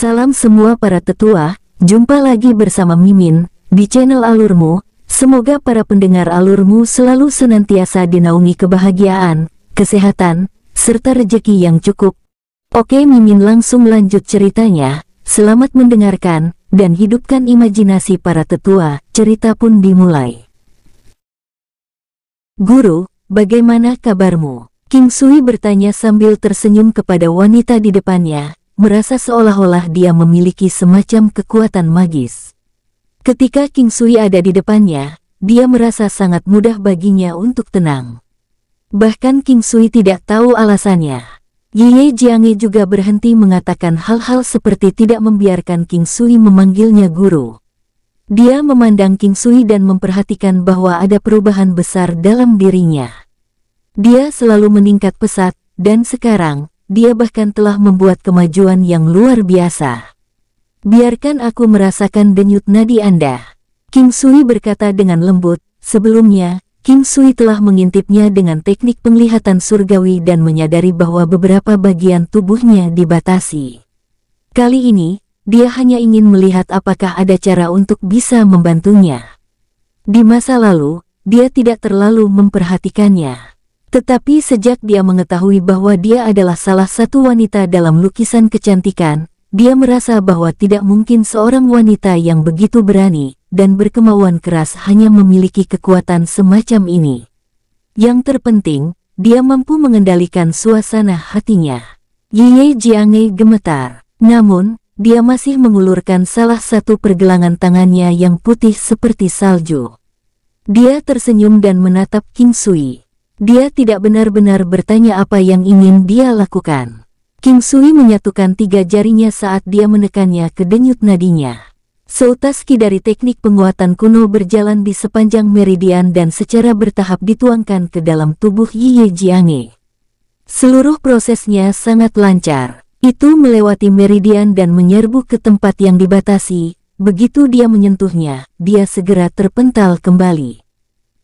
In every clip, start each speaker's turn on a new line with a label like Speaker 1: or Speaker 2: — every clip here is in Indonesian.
Speaker 1: Salam semua para tetua, jumpa lagi bersama Mimin, di channel Alurmu, semoga para pendengar Alurmu selalu senantiasa dinaungi kebahagiaan, kesehatan, serta rejeki yang cukup. Oke Mimin langsung lanjut ceritanya, selamat mendengarkan, dan hidupkan imajinasi para tetua, cerita pun dimulai. Guru, bagaimana kabarmu? King Sui bertanya sambil tersenyum kepada wanita di depannya, merasa seolah-olah dia memiliki semacam kekuatan magis. Ketika King Sui ada di depannya, dia merasa sangat mudah baginya untuk tenang. Bahkan King Sui tidak tahu alasannya. Yiye Jiang'e juga berhenti mengatakan hal-hal seperti tidak membiarkan King Sui memanggilnya guru. Dia memandang King Sui dan memperhatikan bahwa ada perubahan besar dalam dirinya. Dia selalu meningkat pesat, dan sekarang, dia bahkan telah membuat kemajuan yang luar biasa. Biarkan aku merasakan denyut nadi Anda. Kim Sui berkata dengan lembut, sebelumnya, Kim Sui telah mengintipnya dengan teknik penglihatan surgawi dan menyadari bahwa beberapa bagian tubuhnya dibatasi. Kali ini, dia hanya ingin melihat apakah ada cara untuk bisa membantunya. Di masa lalu, dia tidak terlalu memperhatikannya. Tetapi sejak dia mengetahui bahwa dia adalah salah satu wanita dalam lukisan kecantikan, dia merasa bahwa tidak mungkin seorang wanita yang begitu berani dan berkemauan keras hanya memiliki kekuatan semacam ini. Yang terpenting, dia mampu mengendalikan suasana hatinya. Yiye Jiange gemetar. Namun, dia masih mengulurkan salah satu pergelangan tangannya yang putih seperti salju. Dia tersenyum dan menatap King Sui. Dia tidak benar-benar bertanya apa yang ingin dia lakukan. King Sui menyatukan tiga jarinya saat dia menekannya ke denyut nadinya. Soutaski dari teknik penguatan kuno berjalan di sepanjang meridian dan secara bertahap dituangkan ke dalam tubuh Yiye Jiange. Seluruh prosesnya sangat lancar. Itu melewati meridian dan menyerbu ke tempat yang dibatasi. Begitu dia menyentuhnya, dia segera terpental kembali.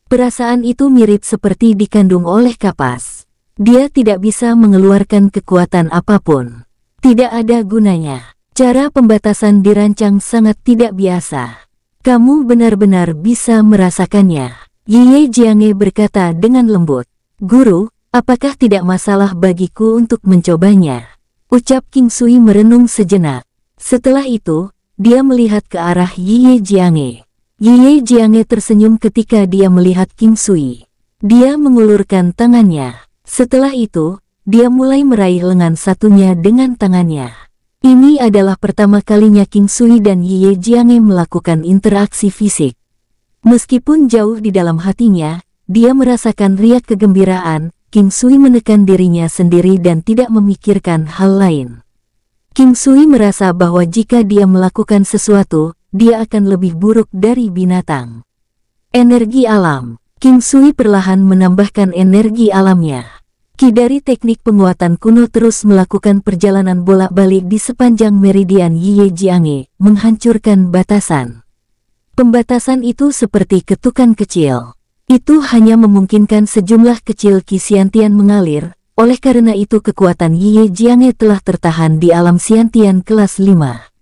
Speaker 1: Perasaan itu mirip seperti dikandung oleh kapas. Dia tidak bisa mengeluarkan kekuatan apapun. Tidak ada gunanya. Cara pembatasan dirancang sangat tidak biasa. Kamu benar-benar bisa merasakannya. Yiye Jiange berkata dengan lembut. Guru, apakah tidak masalah bagiku untuk mencobanya? Ucap King Sui merenung sejenak. Setelah itu, dia melihat ke arah Yiye Jiange. Ye Jiange tersenyum ketika dia melihat Kim Sui. Dia mengulurkan tangannya. Setelah itu, dia mulai meraih lengan satunya dengan tangannya. Ini adalah pertama kalinya King Sui dan Ye Jiange melakukan interaksi fisik. Meskipun jauh di dalam hatinya, dia merasakan riak kegembiraan, King Sui menekan dirinya sendiri dan tidak memikirkan hal lain. King Sui merasa bahwa jika dia melakukan sesuatu, dia akan lebih buruk dari binatang. Energi alam King Sui perlahan menambahkan energi alamnya. Ki dari teknik penguatan kuno terus melakukan perjalanan bolak-balik di sepanjang meridian Yiye Jiange, menghancurkan batasan. Pembatasan itu seperti ketukan kecil. Itu hanya memungkinkan sejumlah kecil Siantian mengalir, oleh karena itu kekuatan Yiye Jiange telah tertahan di alam siantian kelas 5.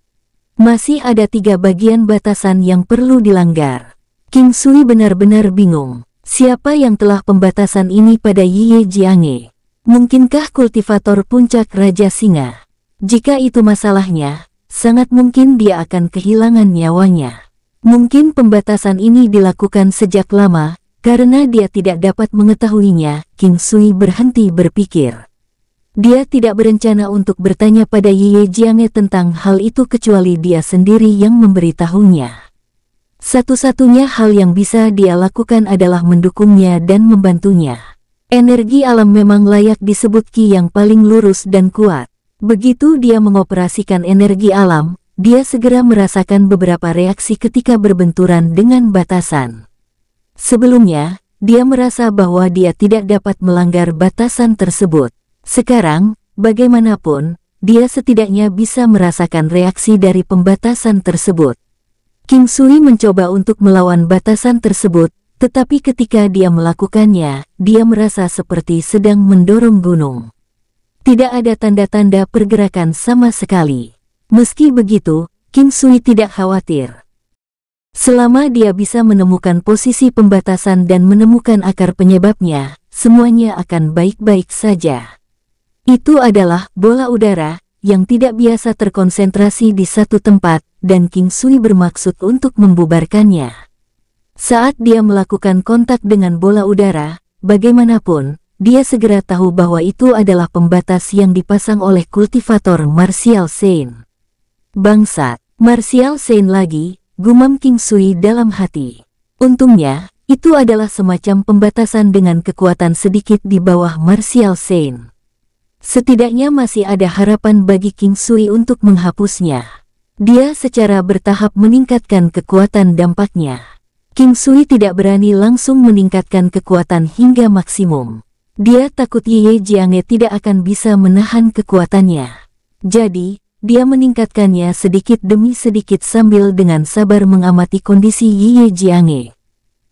Speaker 1: Masih ada tiga bagian batasan yang perlu dilanggar. King Sui benar-benar bingung. Siapa yang telah pembatasan ini pada Yiye Jiange? Mungkinkah kultivator puncak Raja Singa? Jika itu masalahnya, sangat mungkin dia akan kehilangan nyawanya. Mungkin pembatasan ini dilakukan sejak lama, karena dia tidak dapat mengetahuinya, King Sui berhenti berpikir. Dia tidak berencana untuk bertanya pada Ye Jiange tentang hal itu kecuali dia sendiri yang memberitahunya. Satu-satunya hal yang bisa dia lakukan adalah mendukungnya dan membantunya. Energi alam memang layak disebut Ki yang paling lurus dan kuat. Begitu dia mengoperasikan energi alam, dia segera merasakan beberapa reaksi ketika berbenturan dengan batasan. Sebelumnya, dia merasa bahwa dia tidak dapat melanggar batasan tersebut. Sekarang, bagaimanapun, dia setidaknya bisa merasakan reaksi dari pembatasan tersebut. King Sui mencoba untuk melawan batasan tersebut, tetapi ketika dia melakukannya, dia merasa seperti sedang mendorong gunung. Tidak ada tanda-tanda pergerakan sama sekali. Meski begitu, King Sui tidak khawatir. Selama dia bisa menemukan posisi pembatasan dan menemukan akar penyebabnya, semuanya akan baik-baik saja. Itu adalah bola udara yang tidak biasa terkonsentrasi di satu tempat dan King Sui bermaksud untuk membubarkannya. Saat dia melakukan kontak dengan bola udara, bagaimanapun, dia segera tahu bahwa itu adalah pembatas yang dipasang oleh kultivator Martial Sein. Bangsat, Martial Sein lagi, gumam King Sui dalam hati. Untungnya, itu adalah semacam pembatasan dengan kekuatan sedikit di bawah Martial Sein. Setidaknya masih ada harapan bagi King Sui untuk menghapusnya. Dia secara bertahap meningkatkan kekuatan dampaknya. King Sui tidak berani langsung meningkatkan kekuatan hingga maksimum. Dia takut Ye Jiange tidak akan bisa menahan kekuatannya. Jadi, dia meningkatkannya sedikit demi sedikit sambil dengan sabar mengamati kondisi Ye Jiange.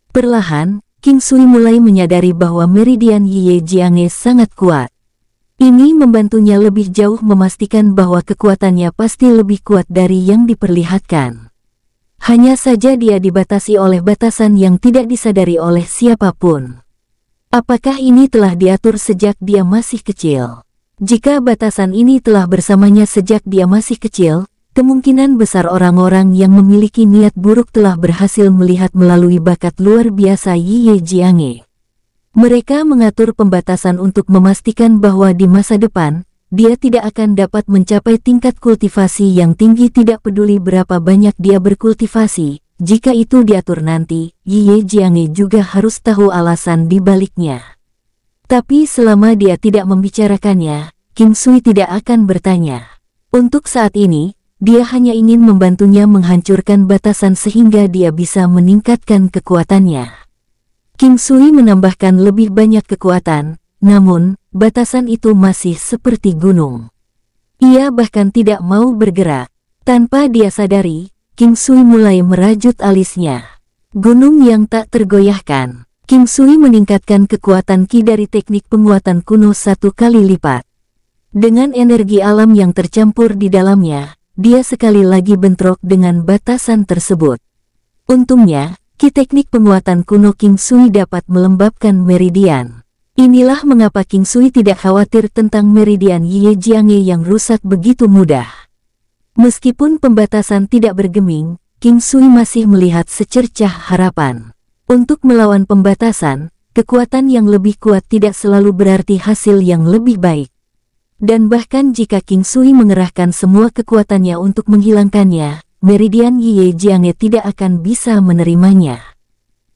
Speaker 1: Perlahan, King Sui mulai menyadari bahwa meridian Ye Jiange sangat kuat. Ini membantunya lebih jauh memastikan bahwa kekuatannya pasti lebih kuat dari yang diperlihatkan. Hanya saja dia dibatasi oleh batasan yang tidak disadari oleh siapapun. Apakah ini telah diatur sejak dia masih kecil? Jika batasan ini telah bersamanya sejak dia masih kecil, kemungkinan besar orang-orang yang memiliki niat buruk telah berhasil melihat melalui bakat luar biasa Yi Ye Jiange. Mereka mengatur pembatasan untuk memastikan bahwa di masa depan, dia tidak akan dapat mencapai tingkat kultivasi yang tinggi tidak peduli berapa banyak dia berkultivasi. Jika itu diatur nanti, Yiye Jiange juga harus tahu alasan di baliknya. Tapi selama dia tidak membicarakannya, Kim Sui tidak akan bertanya. Untuk saat ini, dia hanya ingin membantunya menghancurkan batasan sehingga dia bisa meningkatkan kekuatannya. King Sui menambahkan lebih banyak kekuatan, namun, batasan itu masih seperti gunung. Ia bahkan tidak mau bergerak. Tanpa dia sadari, King Sui mulai merajut alisnya. Gunung yang tak tergoyahkan. King Sui meningkatkan kekuatan Ki dari teknik penguatan kuno satu kali lipat. Dengan energi alam yang tercampur di dalamnya, dia sekali lagi bentrok dengan batasan tersebut. Untungnya, meski teknik penguatan kuno King Sui dapat melembabkan meridian. Inilah mengapa King Sui tidak khawatir tentang meridian Ye Jiange yang rusak begitu mudah. Meskipun pembatasan tidak bergeming, King Sui masih melihat secercah harapan. Untuk melawan pembatasan, kekuatan yang lebih kuat tidak selalu berarti hasil yang lebih baik. Dan bahkan jika King Sui mengerahkan semua kekuatannya untuk menghilangkannya, Meridian Yie Jiange tidak akan bisa menerimanya.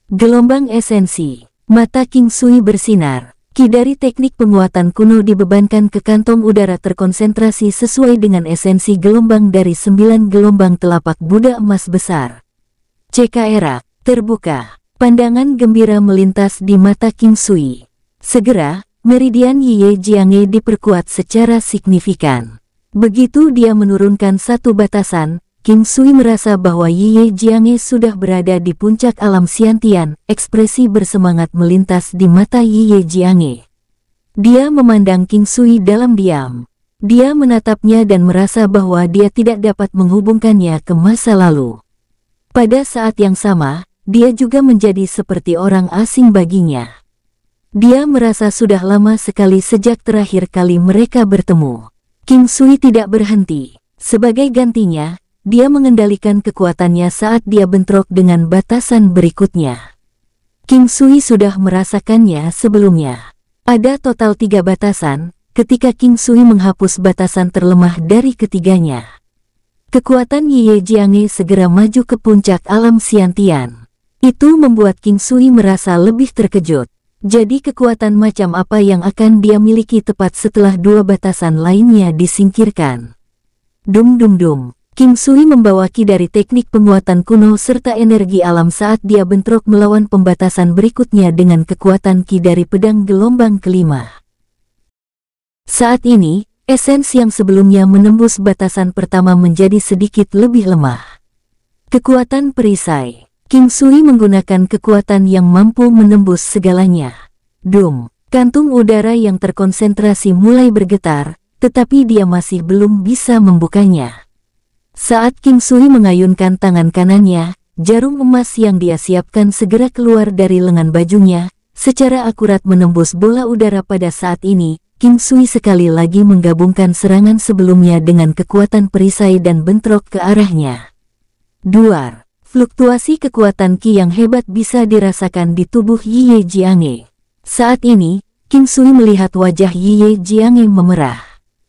Speaker 1: Gelombang esensi, mata King Sui bersinar. Kidari teknik penguatan kuno dibebankan ke kantong udara terkonsentrasi sesuai dengan esensi gelombang dari sembilan gelombang telapak Buddha emas besar. CK era, terbuka, pandangan gembira melintas di mata King Sui. Segera, meridian Yie Jiange diperkuat secara signifikan. Begitu dia menurunkan satu batasan, King Sui merasa bahwa Yiye Jiange sudah berada di puncak alam Siantian. ekspresi bersemangat melintas di mata Yiye Jiange. Dia memandang King Sui dalam diam. Dia menatapnya dan merasa bahwa dia tidak dapat menghubungkannya ke masa lalu. Pada saat yang sama, dia juga menjadi seperti orang asing baginya. Dia merasa sudah lama sekali sejak terakhir kali mereka bertemu. King Sui tidak berhenti. Sebagai gantinya, dia mengendalikan kekuatannya saat dia bentrok dengan batasan berikutnya. King Sui sudah merasakannya sebelumnya. Ada total tiga batasan, ketika King Sui menghapus batasan terlemah dari ketiganya. Kekuatan Ye Jiange segera maju ke puncak alam Siantian. Itu membuat King Sui merasa lebih terkejut. Jadi kekuatan macam apa yang akan dia miliki tepat setelah dua batasan lainnya disingkirkan? Dum dum dum. King Sui membawa ki dari teknik penguatan kuno serta energi alam saat dia bentrok melawan pembatasan berikutnya dengan kekuatan Ki dari pedang gelombang kelima. Saat ini, esens yang sebelumnya menembus batasan pertama menjadi sedikit lebih lemah. Kekuatan perisai King Sui menggunakan kekuatan yang mampu menembus segalanya. Doom, kantung udara yang terkonsentrasi mulai bergetar, tetapi dia masih belum bisa membukanya. Saat King Sui mengayunkan tangan kanannya, jarum emas yang dia siapkan segera keluar dari lengan bajunya, secara akurat menembus bola udara pada saat ini, King Sui sekali lagi menggabungkan serangan sebelumnya dengan kekuatan perisai dan bentrok ke arahnya. Duar, fluktuasi kekuatan Ki yang hebat bisa dirasakan di tubuh Yiye Jiange. Saat ini, King Sui melihat wajah Yiye Jiange memerah.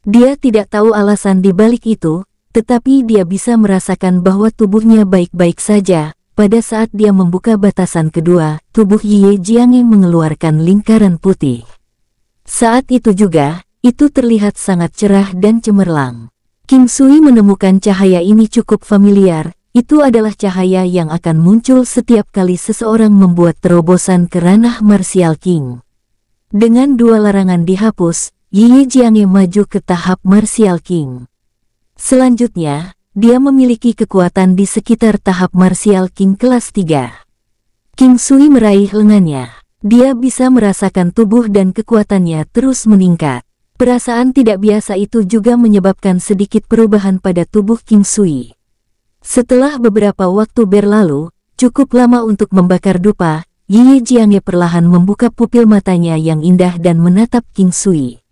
Speaker 1: Dia tidak tahu alasan di balik itu, tetapi dia bisa merasakan bahwa tubuhnya baik-baik saja. Pada saat dia membuka batasan kedua, tubuh Ye Jiange mengeluarkan lingkaran putih. Saat itu juga, itu terlihat sangat cerah dan cemerlang. King Sui menemukan cahaya ini cukup familiar, itu adalah cahaya yang akan muncul setiap kali seseorang membuat terobosan ke ranah martial king. Dengan dua larangan dihapus, Yi Jiange maju ke tahap martial king. Selanjutnya, dia memiliki kekuatan di sekitar tahap martial King kelas 3. King Sui meraih lengannya. Dia bisa merasakan tubuh dan kekuatannya terus meningkat. Perasaan tidak biasa itu juga menyebabkan sedikit perubahan pada tubuh King Sui. Setelah beberapa waktu berlalu, cukup lama untuk membakar dupa, Yi Jiangye perlahan membuka pupil matanya yang indah dan menatap King Sui.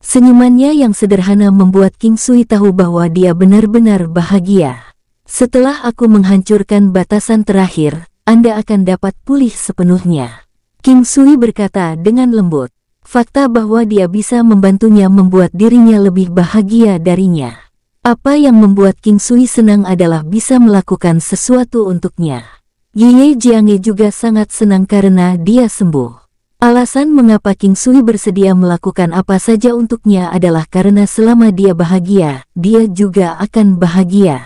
Speaker 1: Senyumannya yang sederhana membuat King Sui tahu bahwa dia benar-benar bahagia. Setelah aku menghancurkan batasan terakhir, Anda akan dapat pulih sepenuhnya. King Sui berkata dengan lembut. Fakta bahwa dia bisa membantunya membuat dirinya lebih bahagia darinya. Apa yang membuat King Sui senang adalah bisa melakukan sesuatu untuknya. Yiye Jiange juga sangat senang karena dia sembuh. Alasan mengapa King Sui bersedia melakukan apa saja untuknya adalah karena selama dia bahagia, dia juga akan bahagia.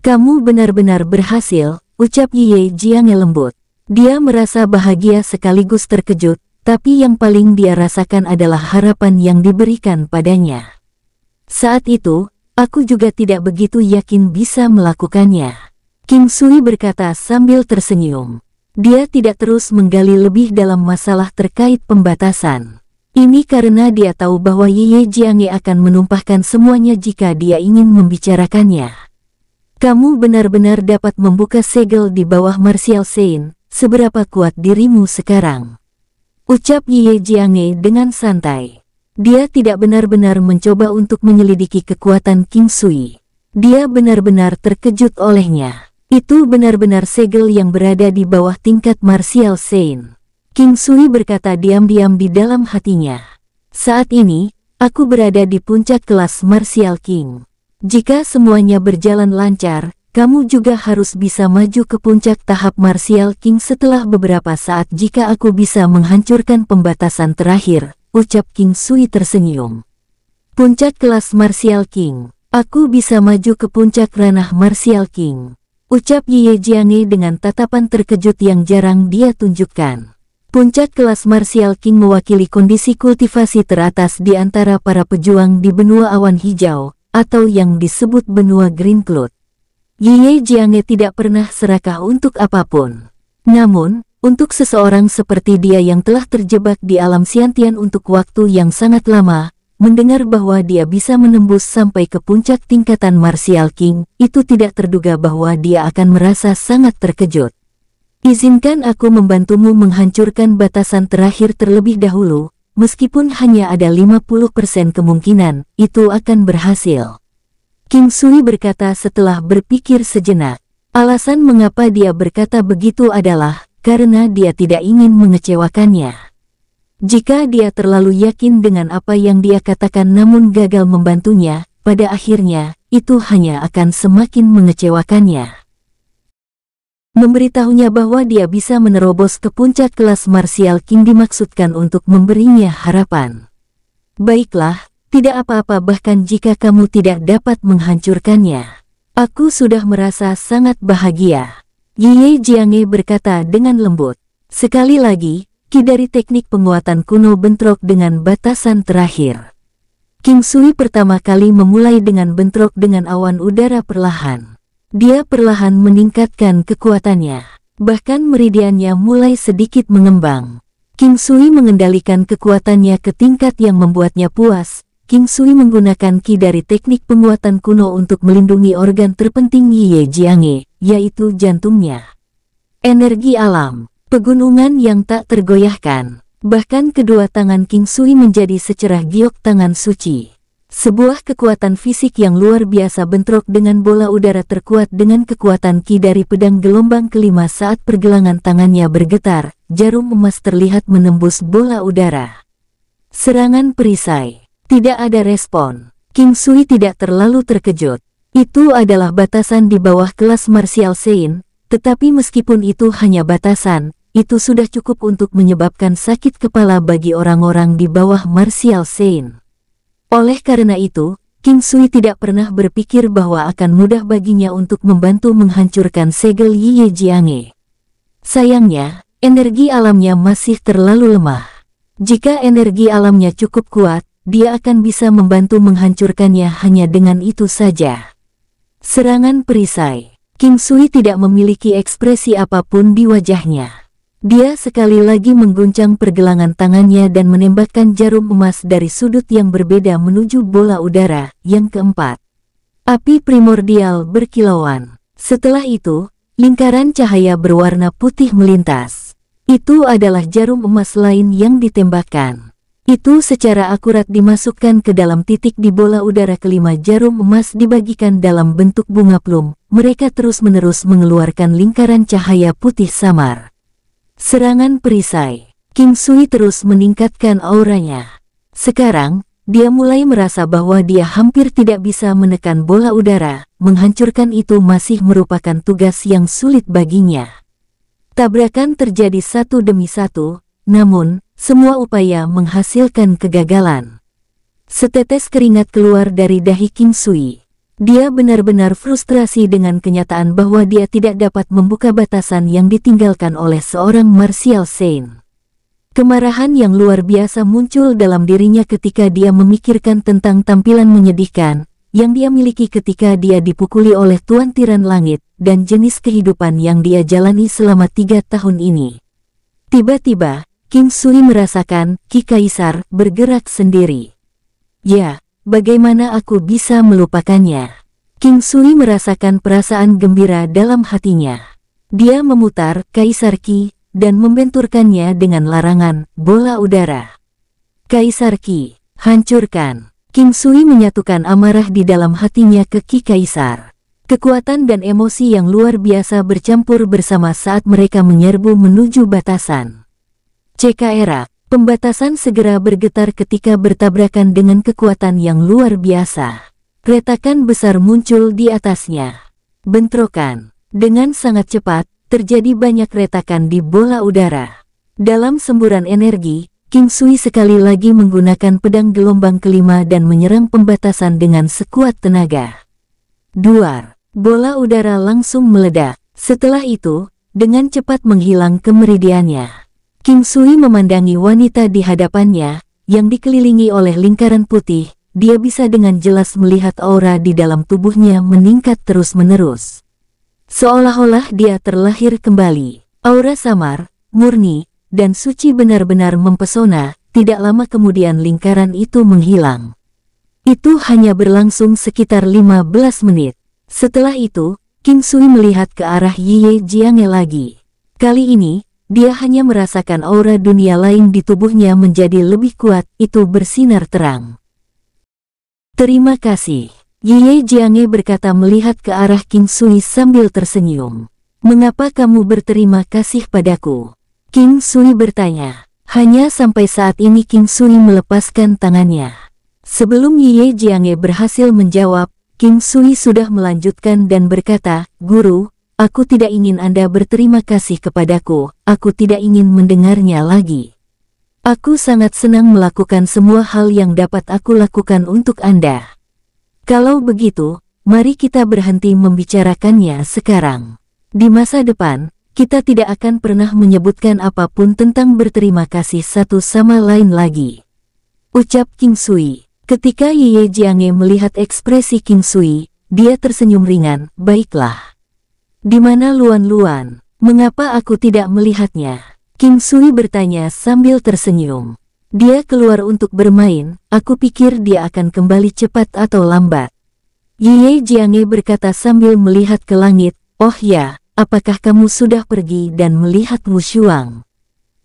Speaker 1: Kamu benar-benar berhasil, ucap Ye Jiang lembut. Dia merasa bahagia sekaligus terkejut, tapi yang paling dia rasakan adalah harapan yang diberikan padanya. Saat itu, aku juga tidak begitu yakin bisa melakukannya. King Sui berkata sambil tersenyum dia tidak terus menggali lebih dalam masalah terkait pembatasan. Ini karena dia tahu bahwa Yeye Jiange akan menumpahkan semuanya jika dia ingin membicarakannya. Kamu benar-benar dapat membuka segel di bawah Martial Sein, seberapa kuat dirimu sekarang. Ucap Yeye Jiange dengan santai. Dia tidak benar-benar mencoba untuk menyelidiki kekuatan King Sui. Dia benar-benar terkejut olehnya. Itu benar-benar segel yang berada di bawah tingkat Martial Saint. King Sui berkata diam-diam di dalam hatinya. Saat ini, aku berada di puncak kelas Martial King. Jika semuanya berjalan lancar, kamu juga harus bisa maju ke puncak tahap Martial King setelah beberapa saat jika aku bisa menghancurkan pembatasan terakhir, ucap King Sui tersenyum. Puncak kelas Martial King, aku bisa maju ke puncak ranah Martial King. Ucap Yiye Jiang'e dengan tatapan terkejut yang jarang dia tunjukkan. Puncak kelas Martial King mewakili kondisi kultivasi teratas di antara para pejuang di benua awan hijau, atau yang disebut benua Green Cloud. Yiye Jiange tidak pernah serakah untuk apapun. Namun, untuk seseorang seperti dia yang telah terjebak di alam siantian untuk waktu yang sangat lama, mendengar bahwa dia bisa menembus sampai ke puncak tingkatan Martial King, itu tidak terduga bahwa dia akan merasa sangat terkejut. Izinkan aku membantumu menghancurkan batasan terakhir terlebih dahulu, meskipun hanya ada 50% kemungkinan, itu akan berhasil. King Sui berkata setelah berpikir sejenak. Alasan mengapa dia berkata begitu adalah karena dia tidak ingin mengecewakannya. Jika dia terlalu yakin dengan apa yang dia katakan namun gagal membantunya, pada akhirnya, itu hanya akan semakin mengecewakannya. Memberitahunya bahwa dia bisa menerobos ke puncak kelas Martial King dimaksudkan untuk memberinya harapan. Baiklah, tidak apa-apa bahkan jika kamu tidak dapat menghancurkannya. Aku sudah merasa sangat bahagia. Yi Jiange berkata dengan lembut. Sekali lagi, Meski dari teknik penguatan kuno bentrok dengan batasan terakhir. King Sui pertama kali memulai dengan bentrok dengan awan udara perlahan. Dia perlahan meningkatkan kekuatannya. Bahkan meridiannya mulai sedikit mengembang. King Sui mengendalikan kekuatannya ke tingkat yang membuatnya puas. King Sui menggunakan ki dari teknik penguatan kuno untuk melindungi organ terpenting Yi Ye Jiange, yaitu jantungnya. Energi alam Pegunungan yang tak tergoyahkan. Bahkan kedua tangan King Sui menjadi secerah giok tangan suci. Sebuah kekuatan fisik yang luar biasa bentrok dengan bola udara terkuat dengan kekuatan Ki dari pedang gelombang kelima saat pergelangan tangannya bergetar, jarum emas terlihat menembus bola udara. Serangan perisai. Tidak ada respon. King Sui tidak terlalu terkejut. Itu adalah batasan di bawah kelas martial Sein, tetapi meskipun itu hanya batasan, itu sudah cukup untuk menyebabkan sakit kepala bagi orang-orang di bawah Martial Saint. Oleh karena itu, King Sui tidak pernah berpikir bahwa akan mudah baginya untuk membantu menghancurkan segel Yiye Jiange. Sayangnya, energi alamnya masih terlalu lemah. Jika energi alamnya cukup kuat, dia akan bisa membantu menghancurkannya hanya dengan itu saja. Serangan perisai King Sui tidak memiliki ekspresi apapun di wajahnya. Dia sekali lagi mengguncang pergelangan tangannya dan menembakkan jarum emas dari sudut yang berbeda menuju bola udara, yang keempat. Api primordial berkilauan. Setelah itu, lingkaran cahaya berwarna putih melintas. Itu adalah jarum emas lain yang ditembakkan. Itu secara akurat dimasukkan ke dalam titik di bola udara kelima jarum emas dibagikan dalam bentuk bunga plum. Mereka terus-menerus mengeluarkan lingkaran cahaya putih samar. Serangan perisai. King Sui terus meningkatkan auranya. Sekarang, dia mulai merasa bahwa dia hampir tidak bisa menekan bola udara. Menghancurkan itu masih merupakan tugas yang sulit baginya. Tabrakan terjadi satu demi satu, namun, semua upaya menghasilkan kegagalan. Setetes keringat keluar dari dahi Kim Sui. Dia benar-benar frustrasi dengan kenyataan bahwa dia tidak dapat membuka batasan yang ditinggalkan oleh seorang Martial Saint. Kemarahan yang luar biasa muncul dalam dirinya ketika dia memikirkan tentang tampilan menyedihkan yang dia miliki ketika dia dipukuli oleh Tuan Tiran Langit dan jenis kehidupan yang dia jalani selama tiga tahun ini. Tiba-tiba, King Sui merasakan Ki Kaisar bergerak sendiri. Ya, bagaimana aku bisa melupakannya? King Sui merasakan perasaan gembira dalam hatinya. Dia memutar Kaisar Ki dan membenturkannya dengan larangan bola udara. Kaisar Ki, hancurkan. King Sui menyatukan amarah di dalam hatinya ke Ki Kaisar. Kekuatan dan emosi yang luar biasa bercampur bersama saat mereka menyerbu menuju batasan. CK Era pembatasan segera bergetar ketika bertabrakan dengan kekuatan yang luar biasa. Retakan besar muncul di atasnya. Bentrokan. Dengan sangat cepat, terjadi banyak retakan di bola udara. Dalam semburan energi, King Sui sekali lagi menggunakan pedang gelombang kelima dan menyerang pembatasan dengan sekuat tenaga. Duar. Bola udara langsung meledak. Setelah itu, dengan cepat menghilang kemeridiannya. Kim Sui memandangi wanita di hadapannya, yang dikelilingi oleh lingkaran putih, dia bisa dengan jelas melihat aura di dalam tubuhnya meningkat terus-menerus. Seolah-olah dia terlahir kembali. Aura samar, murni, dan suci benar-benar mempesona, tidak lama kemudian lingkaran itu menghilang. Itu hanya berlangsung sekitar 15 menit. Setelah itu, Kim Sui melihat ke arah Yiye Jiange lagi. Kali ini, dia hanya merasakan aura dunia lain di tubuhnya menjadi lebih kuat, itu bersinar terang. Terima kasih. Yiye Jiange berkata melihat ke arah King Sui sambil tersenyum. Mengapa kamu berterima kasih padaku? King Sui bertanya. Hanya sampai saat ini King Sui melepaskan tangannya. Sebelum Yiye Jiange berhasil menjawab, King Sui sudah melanjutkan dan berkata, Guru, Aku tidak ingin Anda berterima kasih kepadaku, aku tidak ingin mendengarnya lagi. Aku sangat senang melakukan semua hal yang dapat aku lakukan untuk Anda. Kalau begitu, mari kita berhenti membicarakannya sekarang. Di masa depan, kita tidak akan pernah menyebutkan apapun tentang berterima kasih satu sama lain lagi. Ucap King Sui. Ketika Ye Jiange melihat ekspresi King Sui, dia tersenyum ringan, baiklah. Di mana Luan-Luan? Mengapa aku tidak melihatnya? King Sui bertanya sambil tersenyum. Dia keluar untuk bermain, aku pikir dia akan kembali cepat atau lambat. Ye Jiange berkata sambil melihat ke langit, Oh ya, apakah kamu sudah pergi dan melihat Shuang?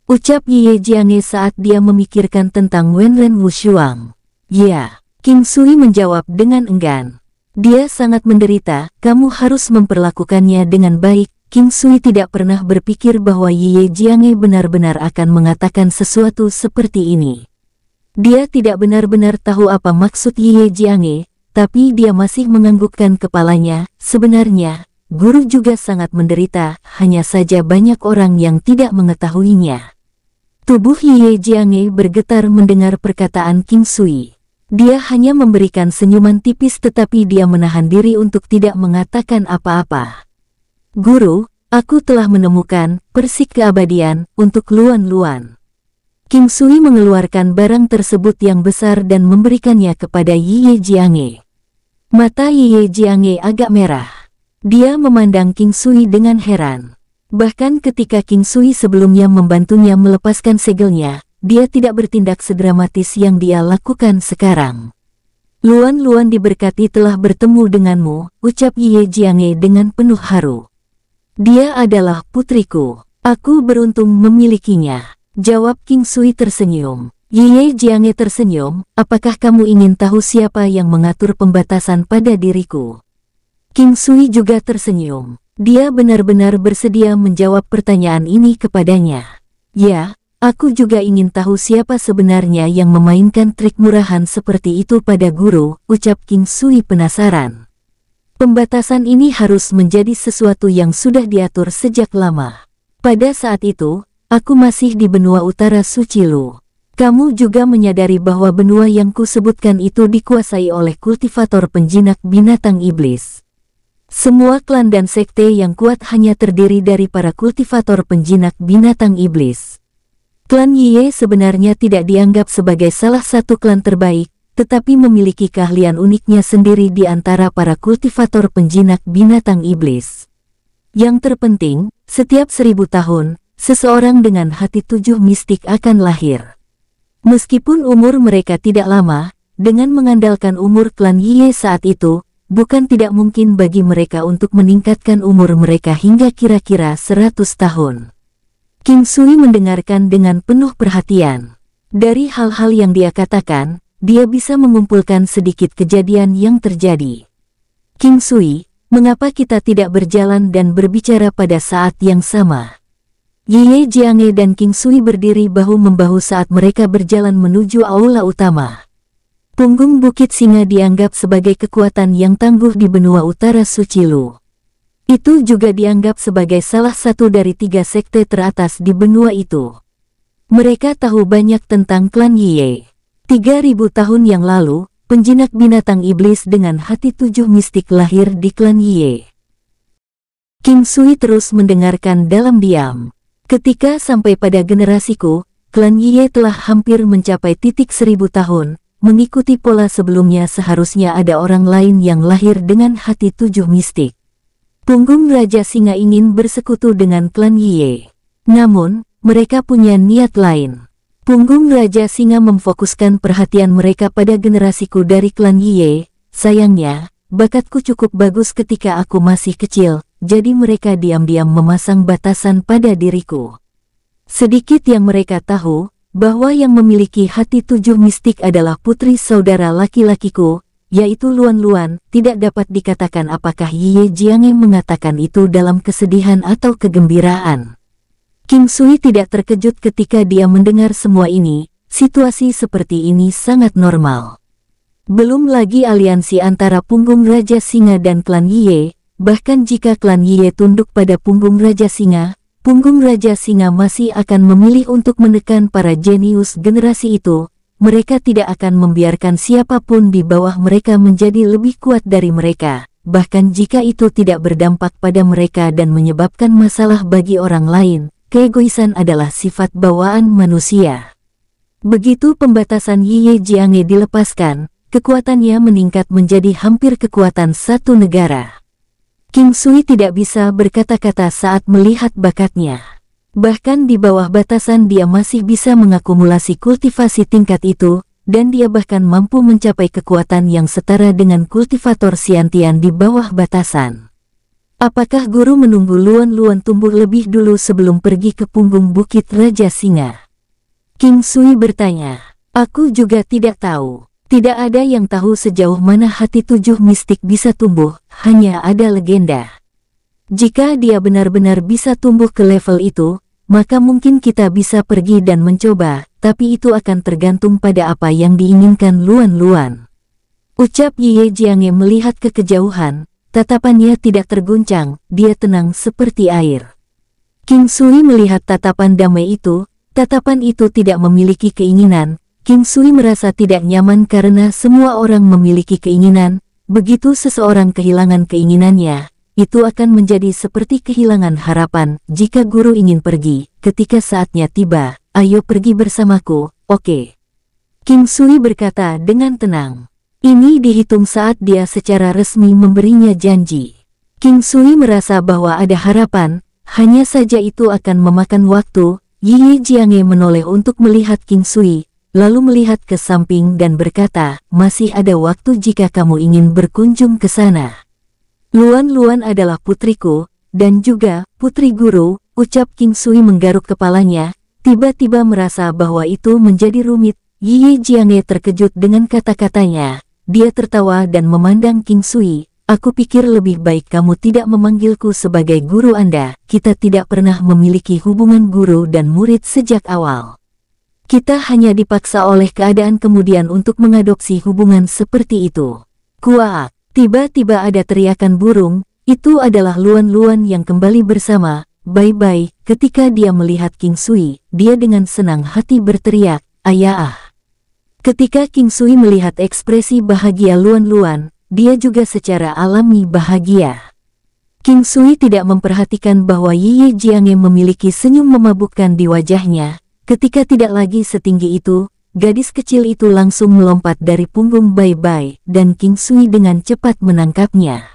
Speaker 1: Ucap Ye Jiange saat dia memikirkan tentang Wenren Shuang. Ya, King Sui menjawab dengan enggan. Dia sangat menderita, kamu harus memperlakukannya dengan baik. King Sui tidak pernah berpikir bahwa Yiye Jiange benar-benar akan mengatakan sesuatu seperti ini. Dia tidak benar-benar tahu apa maksud Yiye Jiange, tapi dia masih menganggukkan kepalanya. Sebenarnya, guru juga sangat menderita, hanya saja banyak orang yang tidak mengetahuinya. Tubuh Yiye Jiange bergetar mendengar perkataan King Sui. Dia hanya memberikan senyuman tipis tetapi dia menahan diri untuk tidak mengatakan apa-apa. Guru, aku telah menemukan persik keabadian untuk Luan-Luan. Kim Sui mengeluarkan barang tersebut yang besar dan memberikannya kepada Yiye Jiange. Mata Yiye Jiange agak merah. Dia memandang King Sui dengan heran. Bahkan ketika King Sui sebelumnya membantunya melepaskan segelnya, dia tidak bertindak sedramatis yang dia lakukan sekarang. Luan-luan diberkati telah bertemu denganmu, ucap Ye Jiange dengan penuh haru. Dia adalah putriku. Aku beruntung memilikinya. Jawab King Sui tersenyum. Ye Jiange tersenyum, apakah kamu ingin tahu siapa yang mengatur pembatasan pada diriku? King Sui juga tersenyum. Dia benar-benar bersedia menjawab pertanyaan ini kepadanya. Ya, Aku juga ingin tahu siapa sebenarnya yang memainkan trik murahan seperti itu pada guru, ucap King Sui penasaran. Pembatasan ini harus menjadi sesuatu yang sudah diatur sejak lama. Pada saat itu, aku masih di benua utara Suci Lu. Kamu juga menyadari bahwa benua yang kusebutkan itu dikuasai oleh kultivator penjinak binatang iblis. Semua klan dan sekte yang kuat hanya terdiri dari para kultivator penjinak binatang iblis. Klan Yiye sebenarnya tidak dianggap sebagai salah satu klan terbaik, tetapi memiliki keahlian uniknya sendiri di antara para kultivator penjinak binatang iblis. Yang terpenting, setiap seribu tahun, seseorang dengan hati tujuh mistik akan lahir. Meskipun umur mereka tidak lama, dengan mengandalkan umur klan Yiye saat itu, bukan tidak mungkin bagi mereka untuk meningkatkan umur mereka hingga kira-kira 100 tahun. King Sui mendengarkan dengan penuh perhatian. Dari hal-hal yang dia katakan, dia bisa mengumpulkan sedikit kejadian yang terjadi. King Sui, mengapa kita tidak berjalan dan berbicara pada saat yang sama? Yiye Jiange dan King Sui berdiri bahu-membahu saat mereka berjalan menuju aula utama. Punggung Bukit Singa dianggap sebagai kekuatan yang tangguh di benua utara Sucilu. Itu juga dianggap sebagai salah satu dari tiga sekte teratas di benua itu. Mereka tahu banyak tentang klan Yiye. 3000 tahun yang lalu, penjinak binatang iblis dengan hati tujuh mistik lahir di klan Yiye. King Sui terus mendengarkan dalam diam. Ketika sampai pada generasiku, klan Yiye telah hampir mencapai titik seribu tahun, mengikuti pola sebelumnya seharusnya ada orang lain yang lahir dengan hati tujuh mistik. Punggung Raja Singa ingin bersekutu dengan klan Ye. Namun, mereka punya niat lain. Punggung Raja Singa memfokuskan perhatian mereka pada generasiku dari klan Ye. Sayangnya, bakatku cukup bagus ketika aku masih kecil, jadi mereka diam-diam memasang batasan pada diriku. Sedikit yang mereka tahu, bahwa yang memiliki hati tujuh mistik adalah putri saudara laki-lakiku, yaitu Luan-Luan, tidak dapat dikatakan apakah Ye Jiange mengatakan itu dalam kesedihan atau kegembiraan. King Sui tidak terkejut ketika dia mendengar semua ini, situasi seperti ini sangat normal. Belum lagi aliansi antara punggung Raja Singa dan klan Ye, bahkan jika klan Ye tunduk pada punggung Raja Singa, punggung Raja Singa masih akan memilih untuk menekan para jenius generasi itu, mereka tidak akan membiarkan siapapun di bawah mereka menjadi lebih kuat dari mereka, bahkan jika itu tidak berdampak pada mereka dan menyebabkan masalah bagi orang lain. Keegoisan adalah sifat bawaan manusia. Begitu pembatasan Yiye Jiange dilepaskan, kekuatannya meningkat menjadi hampir kekuatan satu negara. King Sui tidak bisa berkata-kata saat melihat bakatnya. Bahkan di bawah batasan dia masih bisa mengakumulasi kultivasi tingkat itu, dan dia bahkan mampu mencapai kekuatan yang setara dengan kultivator siantian di bawah batasan. Apakah guru menunggu luan-luan tumbuh lebih dulu sebelum pergi ke punggung bukit Raja Singa? King Sui bertanya, aku juga tidak tahu. Tidak ada yang tahu sejauh mana hati tujuh mistik bisa tumbuh, hanya ada legenda. Jika dia benar-benar bisa tumbuh ke level itu, maka mungkin kita bisa pergi dan mencoba, tapi itu akan tergantung pada apa yang diinginkan Luan-Luan. Ucap Ye Jiange melihat ke kejauhan, tatapannya tidak terguncang, dia tenang seperti air. King Sui melihat tatapan damai itu, tatapan itu tidak memiliki keinginan, King Sui merasa tidak nyaman karena semua orang memiliki keinginan, begitu seseorang kehilangan keinginannya, itu akan menjadi seperti kehilangan harapan jika guru ingin pergi. Ketika saatnya tiba, ayo pergi bersamaku, oke. Okay. King Sui berkata dengan tenang. Ini dihitung saat dia secara resmi memberinya janji. King Sui merasa bahwa ada harapan, hanya saja itu akan memakan waktu. Yi Jiange menoleh untuk melihat King Sui, lalu melihat ke samping dan berkata, masih ada waktu jika kamu ingin berkunjung ke sana. Luan Luan adalah putriku, dan juga putri guru, ucap King Sui menggaruk kepalanya, tiba-tiba merasa bahwa itu menjadi rumit. Yi Jiange terkejut dengan kata-katanya. Dia tertawa dan memandang King Sui. Aku pikir lebih baik kamu tidak memanggilku sebagai guru Anda. Kita tidak pernah memiliki hubungan guru dan murid sejak awal. Kita hanya dipaksa oleh keadaan kemudian untuk mengadopsi hubungan seperti itu. Kuak. Tiba-tiba ada teriakan burung, itu adalah Luan-Luan yang kembali bersama, bye-bye, ketika dia melihat King Sui, dia dengan senang hati berteriak, ayah ah. Ketika King Sui melihat ekspresi bahagia Luan-Luan, dia juga secara alami bahagia. King Sui tidak memperhatikan bahwa Yiyi Jiange memiliki senyum memabukkan di wajahnya, ketika tidak lagi setinggi itu, Gadis kecil itu langsung melompat dari punggung Bai Bai dan King Sui dengan cepat menangkapnya.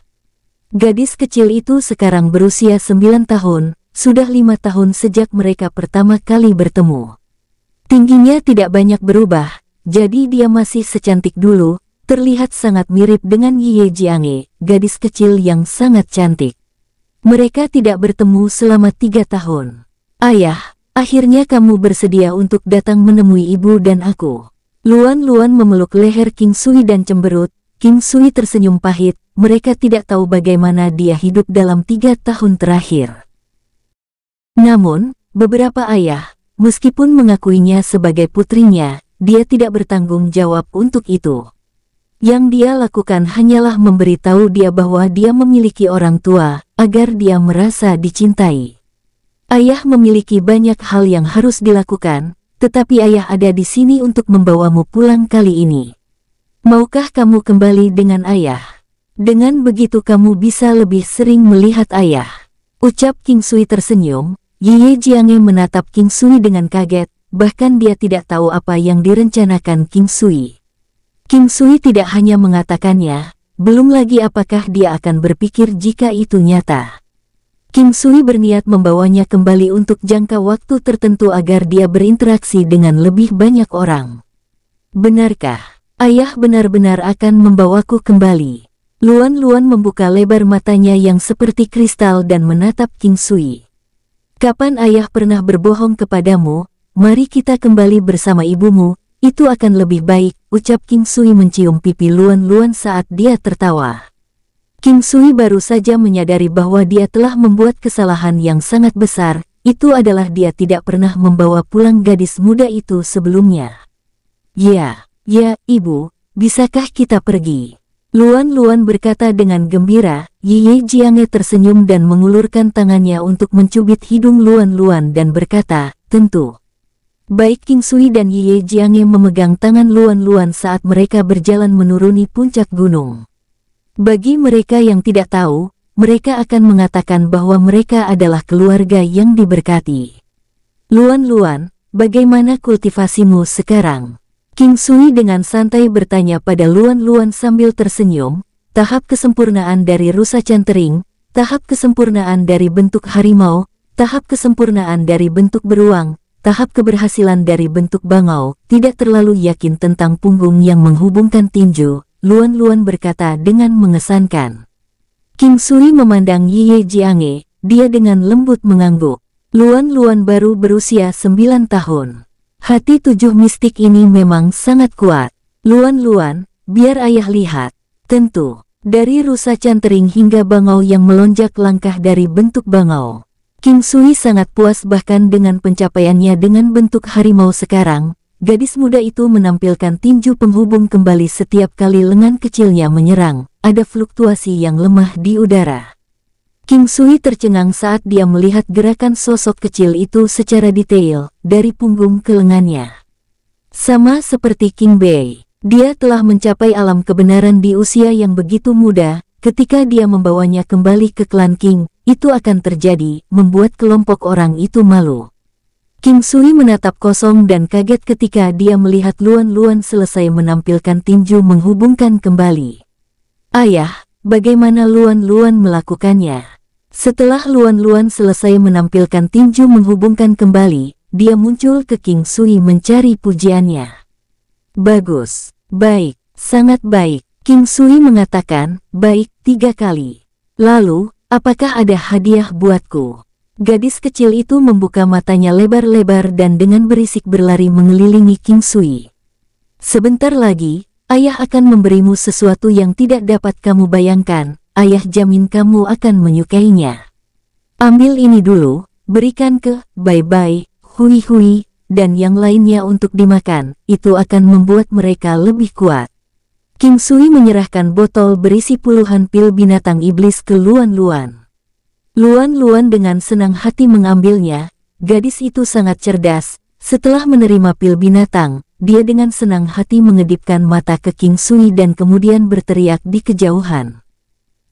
Speaker 1: Gadis kecil itu sekarang berusia 9 tahun, sudah lima tahun sejak mereka pertama kali bertemu. Tingginya tidak banyak berubah, jadi dia masih secantik dulu, terlihat sangat mirip dengan Ye Jiange, gadis kecil yang sangat cantik. Mereka tidak bertemu selama tiga tahun. Ayah, Akhirnya kamu bersedia untuk datang menemui ibu dan aku. Luan-luan memeluk leher King Sui dan cemberut, King Sui tersenyum pahit, mereka tidak tahu bagaimana dia hidup dalam tiga tahun terakhir. Namun, beberapa ayah, meskipun mengakuinya sebagai putrinya, dia tidak bertanggung jawab untuk itu. Yang dia lakukan hanyalah memberitahu dia bahwa dia memiliki orang tua, agar dia merasa dicintai. Ayah memiliki banyak hal yang harus dilakukan, tetapi ayah ada di sini untuk membawamu pulang kali ini. Maukah kamu kembali dengan ayah? Dengan begitu kamu bisa lebih sering melihat ayah. Ucap King Sui tersenyum, Yiye Jiange menatap King Sui dengan kaget, bahkan dia tidak tahu apa yang direncanakan King Sui. King Sui tidak hanya mengatakannya, belum lagi apakah dia akan berpikir jika itu nyata. Kim Sui berniat membawanya kembali untuk jangka waktu tertentu agar dia berinteraksi dengan lebih banyak orang. Benarkah, ayah benar-benar akan membawaku kembali? Luan-luan membuka lebar matanya yang seperti kristal dan menatap King Sui. Kapan ayah pernah berbohong kepadamu, mari kita kembali bersama ibumu, itu akan lebih baik, ucap King Sui mencium pipi luan-luan saat dia tertawa. King Sui baru saja menyadari bahwa dia telah membuat kesalahan yang sangat besar, itu adalah dia tidak pernah membawa pulang gadis muda itu sebelumnya. Ya, ya, ibu, bisakah kita pergi? Luan-Luan berkata dengan gembira, Yiye Jiange tersenyum dan mengulurkan tangannya untuk mencubit hidung Luan-Luan dan berkata, tentu. Baik King Sui dan Yiye Jiange memegang tangan Luan-Luan saat mereka berjalan menuruni puncak gunung. Bagi mereka yang tidak tahu, mereka akan mengatakan bahwa mereka adalah keluarga yang diberkati. Luan-luan, bagaimana kultivasimu sekarang? King Sui dengan santai bertanya pada Luan-luan sambil tersenyum, tahap kesempurnaan dari rusa cantering, tahap kesempurnaan dari bentuk harimau, tahap kesempurnaan dari bentuk beruang, tahap keberhasilan dari bentuk bangau, tidak terlalu yakin tentang punggung yang menghubungkan tinju, Luan-Luan berkata dengan mengesankan. King Sui memandang Yiye Jiange, dia dengan lembut mengangguk. Luan-Luan baru berusia 9 tahun. Hati tujuh mistik ini memang sangat kuat. Luan-Luan, biar ayah lihat. Tentu, dari rusa cantering hingga bangau yang melonjak langkah dari bentuk bangau. King Sui sangat puas bahkan dengan pencapaiannya dengan bentuk harimau sekarang, Gadis muda itu menampilkan tinju penghubung kembali setiap kali lengan kecilnya menyerang, ada fluktuasi yang lemah di udara. King Sui tercengang saat dia melihat gerakan sosok kecil itu secara detail, dari punggung ke lengannya. Sama seperti King Bei, dia telah mencapai alam kebenaran di usia yang begitu muda, ketika dia membawanya kembali ke klan King, itu akan terjadi, membuat kelompok orang itu malu. Kingsui Sui menatap kosong dan kaget ketika dia melihat Luan-Luan selesai menampilkan tinju menghubungkan kembali. Ayah, bagaimana Luan-Luan melakukannya? Setelah Luan-Luan selesai menampilkan tinju menghubungkan kembali, dia muncul ke King Sui mencari pujiannya. Bagus, baik, sangat baik. King Sui mengatakan, baik, tiga kali. Lalu, apakah ada hadiah buatku? Gadis kecil itu membuka matanya lebar-lebar dan dengan berisik berlari mengelilingi King Sui. Sebentar lagi, ayah akan memberimu sesuatu yang tidak dapat kamu bayangkan, ayah jamin kamu akan menyukainya. Ambil ini dulu, berikan ke, bye-bye, hui-hui, dan yang lainnya untuk dimakan, itu akan membuat mereka lebih kuat. King Sui menyerahkan botol berisi puluhan pil binatang iblis ke Luan-Luan. Luan-luan dengan senang hati mengambilnya, gadis itu sangat cerdas, setelah menerima pil binatang, dia dengan senang hati mengedipkan mata ke King Sui dan kemudian berteriak di kejauhan.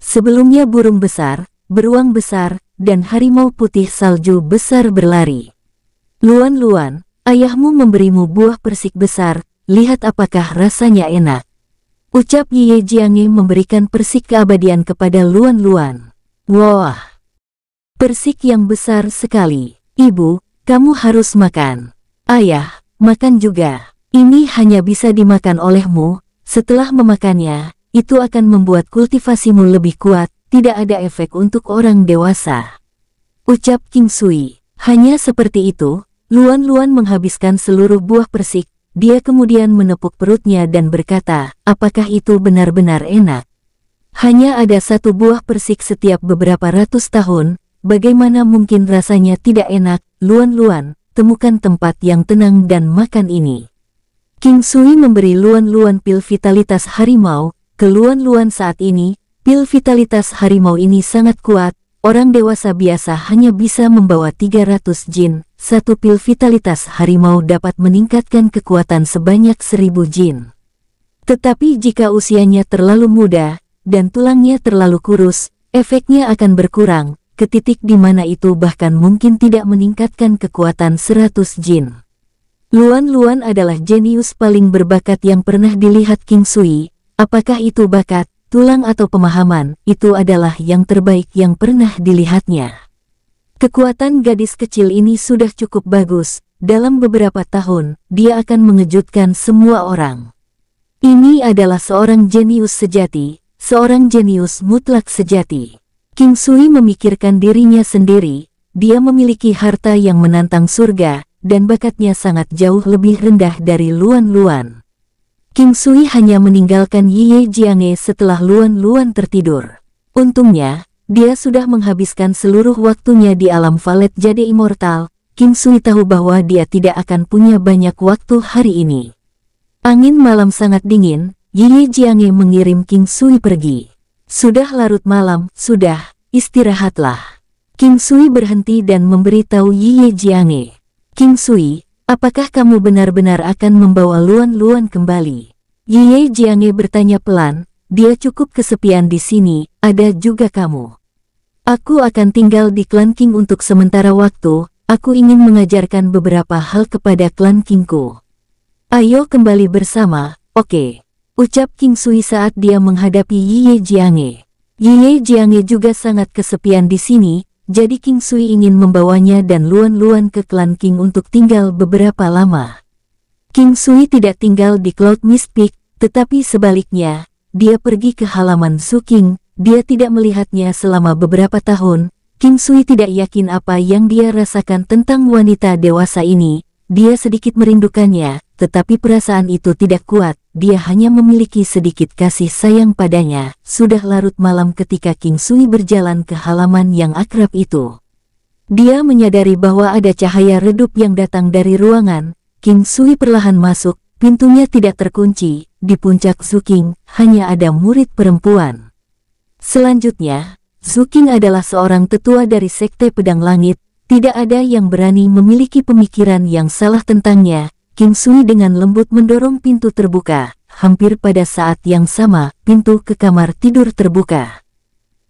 Speaker 1: Sebelumnya burung besar, beruang besar, dan harimau putih salju besar berlari. Luan-luan, ayahmu memberimu buah persik besar, lihat apakah rasanya enak. Ucap Yie Jiange memberikan persik keabadian kepada Luan-luan. Wah! Persik yang besar sekali. Ibu, kamu harus makan. Ayah, makan juga. Ini hanya bisa dimakan olehmu. Setelah memakannya, itu akan membuat kultivasimu lebih kuat. Tidak ada efek untuk orang dewasa. Ucap King Sui. Hanya seperti itu, Luan-Luan menghabiskan seluruh buah persik. Dia kemudian menepuk perutnya dan berkata, apakah itu benar-benar enak? Hanya ada satu buah persik setiap beberapa ratus tahun, Bagaimana mungkin rasanya tidak enak, Luan-Luan, temukan tempat yang tenang dan makan ini. King Sui memberi Luan-Luan pil vitalitas harimau, ke Luan-Luan saat ini, pil vitalitas harimau ini sangat kuat, orang dewasa biasa hanya bisa membawa 300 jin, satu pil vitalitas harimau dapat meningkatkan kekuatan sebanyak 1000 jin. Tetapi jika usianya terlalu muda, dan tulangnya terlalu kurus, efeknya akan berkurang, ke titik di mana itu bahkan mungkin tidak meningkatkan kekuatan 100 jin. Luan-Luan adalah jenius paling berbakat yang pernah dilihat King Sui, apakah itu bakat, tulang atau pemahaman, itu adalah yang terbaik yang pernah dilihatnya. Kekuatan gadis kecil ini sudah cukup bagus, dalam beberapa tahun, dia akan mengejutkan semua orang. Ini adalah seorang jenius sejati, seorang jenius mutlak sejati. King Sui memikirkan dirinya sendiri, dia memiliki harta yang menantang surga, dan bakatnya sangat jauh lebih rendah dari Luan Luan. King Sui hanya meninggalkan Yiye Jiange setelah Luan Luan tertidur. Untungnya, dia sudah menghabiskan seluruh waktunya di alam valet jadi immortal, King Sui tahu bahwa dia tidak akan punya banyak waktu hari ini. Angin malam sangat dingin, Yiye Jiange mengirim King Sui pergi. Sudah larut malam, sudah, istirahatlah. King Sui berhenti dan memberitahu Yi Ye Jiange. King Sui, apakah kamu benar-benar akan membawa Luan-Luan kembali? Yi Ye Jiange bertanya pelan, dia cukup kesepian di sini, ada juga kamu. Aku akan tinggal di klan King untuk sementara waktu, aku ingin mengajarkan beberapa hal kepada klan Kingku. Ayo kembali bersama, oke. Okay ucap King Sui saat dia menghadapi Yi Yiye Jiange. Ye Jiange juga sangat kesepian di sini, jadi King Sui ingin membawanya dan Luan-Luan ke klan King untuk tinggal beberapa lama. King Sui tidak tinggal di Cloud Mist Peak, tetapi sebaliknya, dia pergi ke halaman Su King, dia tidak melihatnya selama beberapa tahun, King Sui tidak yakin apa yang dia rasakan tentang wanita dewasa ini, dia sedikit merindukannya, tetapi perasaan itu tidak kuat dia hanya memiliki sedikit kasih sayang padanya, sudah larut malam ketika King Sui berjalan ke halaman yang akrab itu. Dia menyadari bahwa ada cahaya redup yang datang dari ruangan, King Sui perlahan masuk, pintunya tidak terkunci, di puncak Zuking hanya ada murid perempuan. Selanjutnya, Zuking adalah seorang tetua dari Sekte Pedang Langit, tidak ada yang berani memiliki pemikiran yang salah tentangnya, Kingsui Sui dengan lembut mendorong pintu terbuka. Hampir pada saat yang sama, pintu ke kamar tidur terbuka.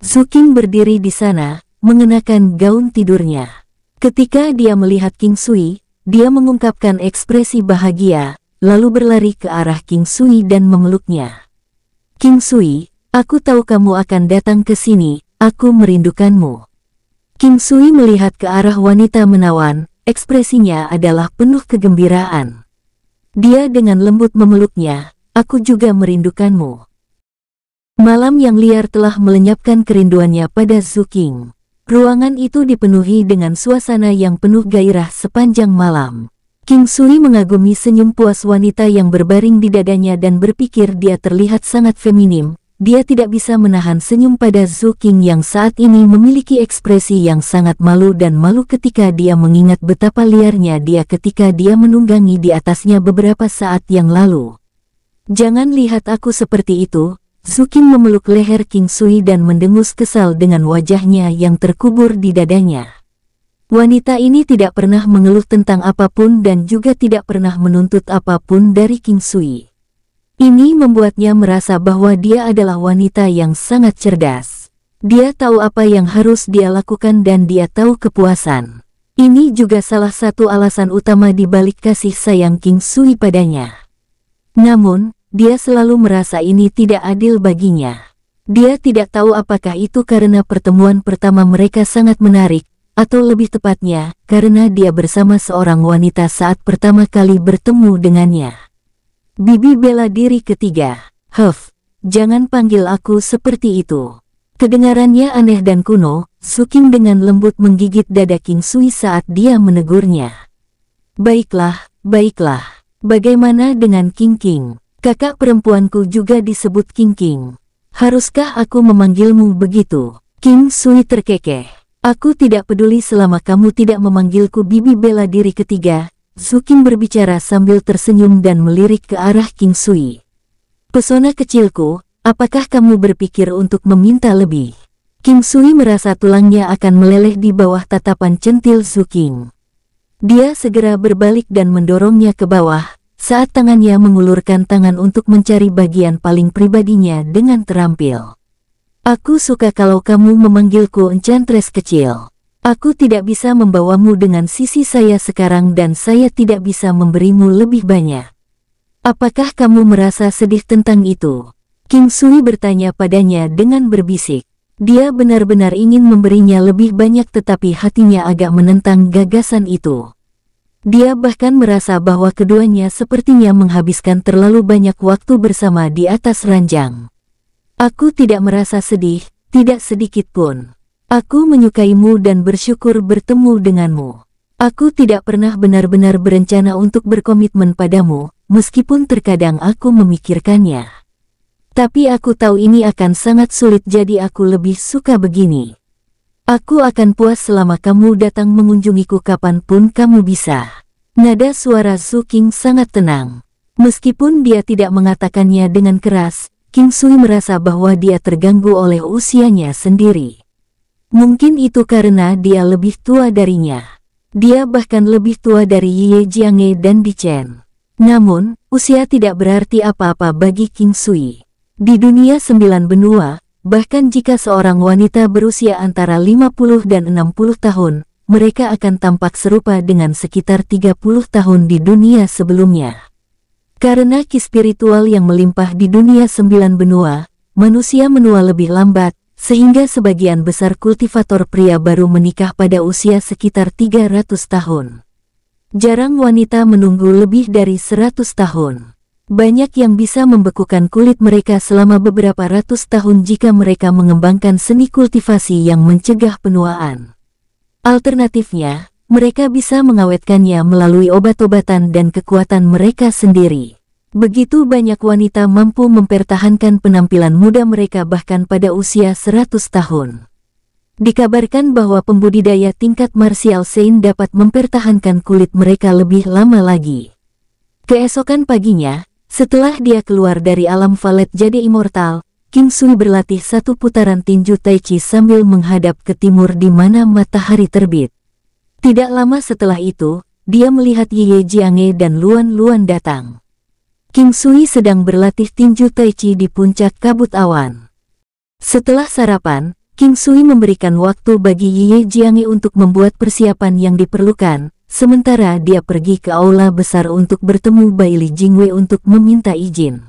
Speaker 1: Zuking berdiri di sana, mengenakan gaun tidurnya. Ketika dia melihat King Sui, dia mengungkapkan ekspresi bahagia, lalu berlari ke arah King Sui dan memeluknya. King Sui, aku tahu kamu akan datang ke sini, aku merindukanmu. King Sui melihat ke arah wanita menawan, Ekspresinya adalah penuh kegembiraan. Dia dengan lembut memeluknya, aku juga merindukanmu. Malam yang liar telah melenyapkan kerinduannya pada Zuking. Ruangan itu dipenuhi dengan suasana yang penuh gairah sepanjang malam. King Sui mengagumi senyum puas wanita yang berbaring di dadanya dan berpikir dia terlihat sangat feminim, dia tidak bisa menahan senyum pada Zhu King yang saat ini memiliki ekspresi yang sangat malu dan malu ketika dia mengingat betapa liarnya dia ketika dia menunggangi di atasnya beberapa saat yang lalu. Jangan lihat aku seperti itu, Zhu King memeluk leher King Sui dan mendengus kesal dengan wajahnya yang terkubur di dadanya. Wanita ini tidak pernah mengeluh tentang apapun dan juga tidak pernah menuntut apapun dari King Sui. Ini membuatnya merasa bahwa dia adalah wanita yang sangat cerdas. Dia tahu apa yang harus dia lakukan dan dia tahu kepuasan. Ini juga salah satu alasan utama di balik kasih sayang King Sui padanya. Namun, dia selalu merasa ini tidak adil baginya. Dia tidak tahu apakah itu karena pertemuan pertama mereka sangat menarik, atau lebih tepatnya, karena dia bersama seorang wanita saat pertama kali bertemu dengannya. Bibi bela diri ketiga. Huff, jangan panggil aku seperti itu. Kedengarannya aneh dan kuno, Suking dengan lembut menggigit dada King Sui saat dia menegurnya. Baiklah, baiklah. Bagaimana dengan King King? Kakak perempuanku juga disebut King King. Haruskah aku memanggilmu begitu? King Sui terkekeh. Aku tidak peduli selama kamu tidak memanggilku bibi bela diri ketiga, Zukin berbicara sambil tersenyum dan melirik ke arah King Sui. Pesona kecilku, apakah kamu berpikir untuk meminta lebih? King Sui merasa tulangnya akan meleleh di bawah tatapan centil Zuking. Dia segera berbalik dan mendorongnya ke bawah, saat tangannya mengulurkan tangan untuk mencari bagian paling pribadinya dengan terampil. Aku suka kalau kamu memanggilku enchantress kecil. Aku tidak bisa membawamu dengan sisi saya sekarang dan saya tidak bisa memberimu lebih banyak. Apakah kamu merasa sedih tentang itu? King Sui bertanya padanya dengan berbisik. Dia benar-benar ingin memberinya lebih banyak tetapi hatinya agak menentang gagasan itu. Dia bahkan merasa bahwa keduanya sepertinya menghabiskan terlalu banyak waktu bersama di atas ranjang. Aku tidak merasa sedih, tidak sedikit pun. Aku menyukaimu dan bersyukur bertemu denganmu. Aku tidak pernah benar-benar berencana untuk berkomitmen padamu, meskipun terkadang aku memikirkannya. Tapi aku tahu ini akan sangat sulit jadi aku lebih suka begini. Aku akan puas selama kamu datang mengunjungiku kapanpun kamu bisa. Nada suara Su King sangat tenang. Meskipun dia tidak mengatakannya dengan keras, King Sui merasa bahwa dia terganggu oleh usianya sendiri. Mungkin itu karena dia lebih tua darinya. Dia bahkan lebih tua dari Ye Jiange dan Di Chen. Namun, usia tidak berarti apa-apa bagi King Sui. Di dunia sembilan benua, bahkan jika seorang wanita berusia antara 50 dan 60 tahun, mereka akan tampak serupa dengan sekitar 30 tahun di dunia sebelumnya. Karena ki spiritual yang melimpah di dunia sembilan benua, manusia menua lebih lambat, sehingga sebagian besar kultivator pria baru menikah pada usia sekitar 300 tahun. Jarang wanita menunggu lebih dari 100 tahun. Banyak yang bisa membekukan kulit mereka selama beberapa ratus tahun jika mereka mengembangkan seni kultivasi yang mencegah penuaan. Alternatifnya, mereka bisa mengawetkannya melalui obat-obatan dan kekuatan mereka sendiri. Begitu banyak wanita mampu mempertahankan penampilan muda mereka bahkan pada usia 100 tahun. Dikabarkan bahwa pembudidaya tingkat Martial Saint dapat mempertahankan kulit mereka lebih lama lagi. Keesokan paginya, setelah dia keluar dari alam valet jadi immortal, Kim Sui berlatih satu putaran tinju Tai Chi sambil menghadap ke timur di mana matahari terbit. Tidak lama setelah itu, dia melihat Ye Jiange dan Luan Luan datang. King Sui sedang berlatih tinju Tai Chi di puncak kabut awan. Setelah sarapan, King Sui memberikan waktu bagi Yiye Jiangi untuk membuat persiapan yang diperlukan, sementara dia pergi ke aula besar untuk bertemu Baili Jingwei untuk meminta izin.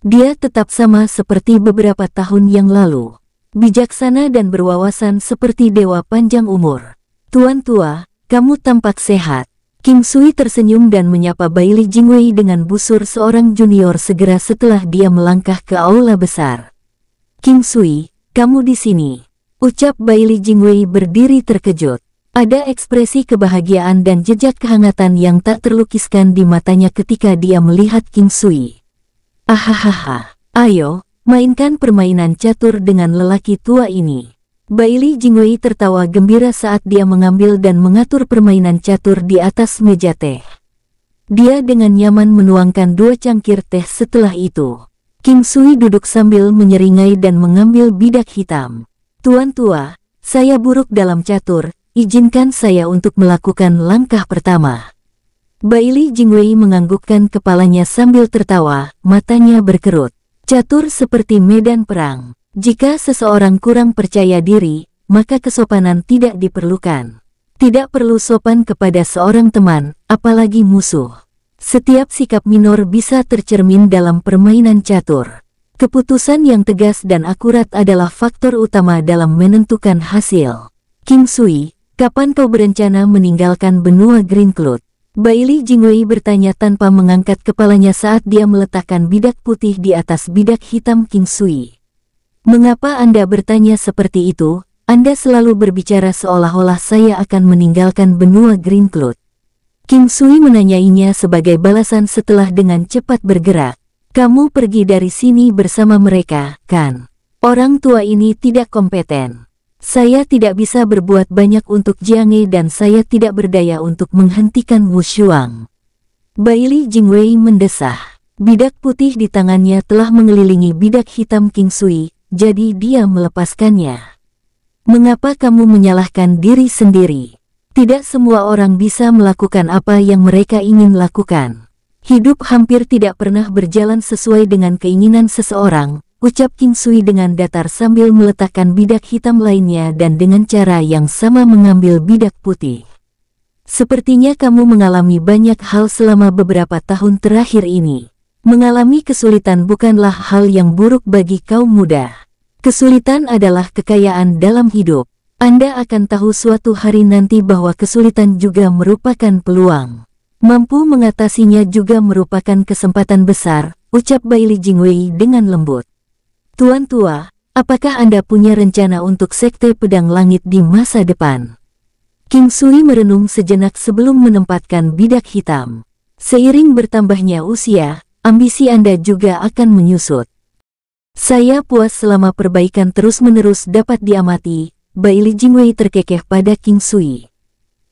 Speaker 1: Dia tetap sama seperti beberapa tahun yang lalu. Bijaksana dan berwawasan seperti dewa panjang umur. Tuan tua, kamu tampak sehat. King Sui tersenyum dan menyapa Bailey Jingwei dengan busur seorang junior segera setelah dia melangkah ke aula besar. King Sui, kamu di sini. Ucap Bailey Jingwei berdiri terkejut. Ada ekspresi kebahagiaan dan jejak kehangatan yang tak terlukiskan di matanya ketika dia melihat King Sui. Ahahaha, ayo, mainkan permainan catur dengan lelaki tua ini. Bailey Jingwei tertawa gembira saat dia mengambil dan mengatur permainan catur di atas meja teh. Dia dengan nyaman menuangkan dua cangkir teh setelah itu. King Sui duduk sambil menyeringai dan mengambil bidak hitam. Tuan tua, saya buruk dalam catur, izinkan saya untuk melakukan langkah pertama. Bailey Jingwei menganggukkan kepalanya sambil tertawa, matanya berkerut. Catur seperti medan perang. Jika seseorang kurang percaya diri, maka kesopanan tidak diperlukan. Tidak perlu sopan kepada seorang teman, apalagi musuh. Setiap sikap minor bisa tercermin dalam permainan catur. Keputusan yang tegas dan akurat adalah faktor utama dalam menentukan hasil. Kim Sui, kapan kau berencana meninggalkan benua Green Cloud? Bailey Jingwei bertanya tanpa mengangkat kepalanya saat dia meletakkan bidak putih di atas bidak hitam King Sui. Mengapa Anda bertanya seperti itu? Anda selalu berbicara seolah-olah saya akan meninggalkan benua Green Cloud. King Sui menanyainya sebagai balasan setelah dengan cepat bergerak. Kamu pergi dari sini bersama mereka, kan? Orang tua ini tidak kompeten. Saya tidak bisa berbuat banyak untuk Jiange dan saya tidak berdaya untuk menghentikan Wu Shuang. Bailey Jingwei mendesah. Bidak putih di tangannya telah mengelilingi bidak hitam King Sui, jadi dia melepaskannya. Mengapa kamu menyalahkan diri sendiri? Tidak semua orang bisa melakukan apa yang mereka ingin lakukan. Hidup hampir tidak pernah berjalan sesuai dengan keinginan seseorang, ucap King Sui dengan datar sambil meletakkan bidak hitam lainnya dan dengan cara yang sama mengambil bidak putih. Sepertinya kamu mengalami banyak hal selama beberapa tahun terakhir ini. Mengalami kesulitan bukanlah hal yang buruk bagi kaum muda. Kesulitan adalah kekayaan dalam hidup. Anda akan tahu suatu hari nanti bahwa kesulitan juga merupakan peluang. Mampu mengatasinya juga merupakan kesempatan besar, ucap Bai Li Jingwei dengan lembut. Tuan tua, apakah Anda punya rencana untuk sekte pedang langit di masa depan? King Sui merenung sejenak sebelum menempatkan bidak hitam. Seiring bertambahnya usia, ambisi Anda juga akan menyusut. Saya puas selama perbaikan terus-menerus dapat diamati, Bai Li Jingwei terkekeh pada King Sui.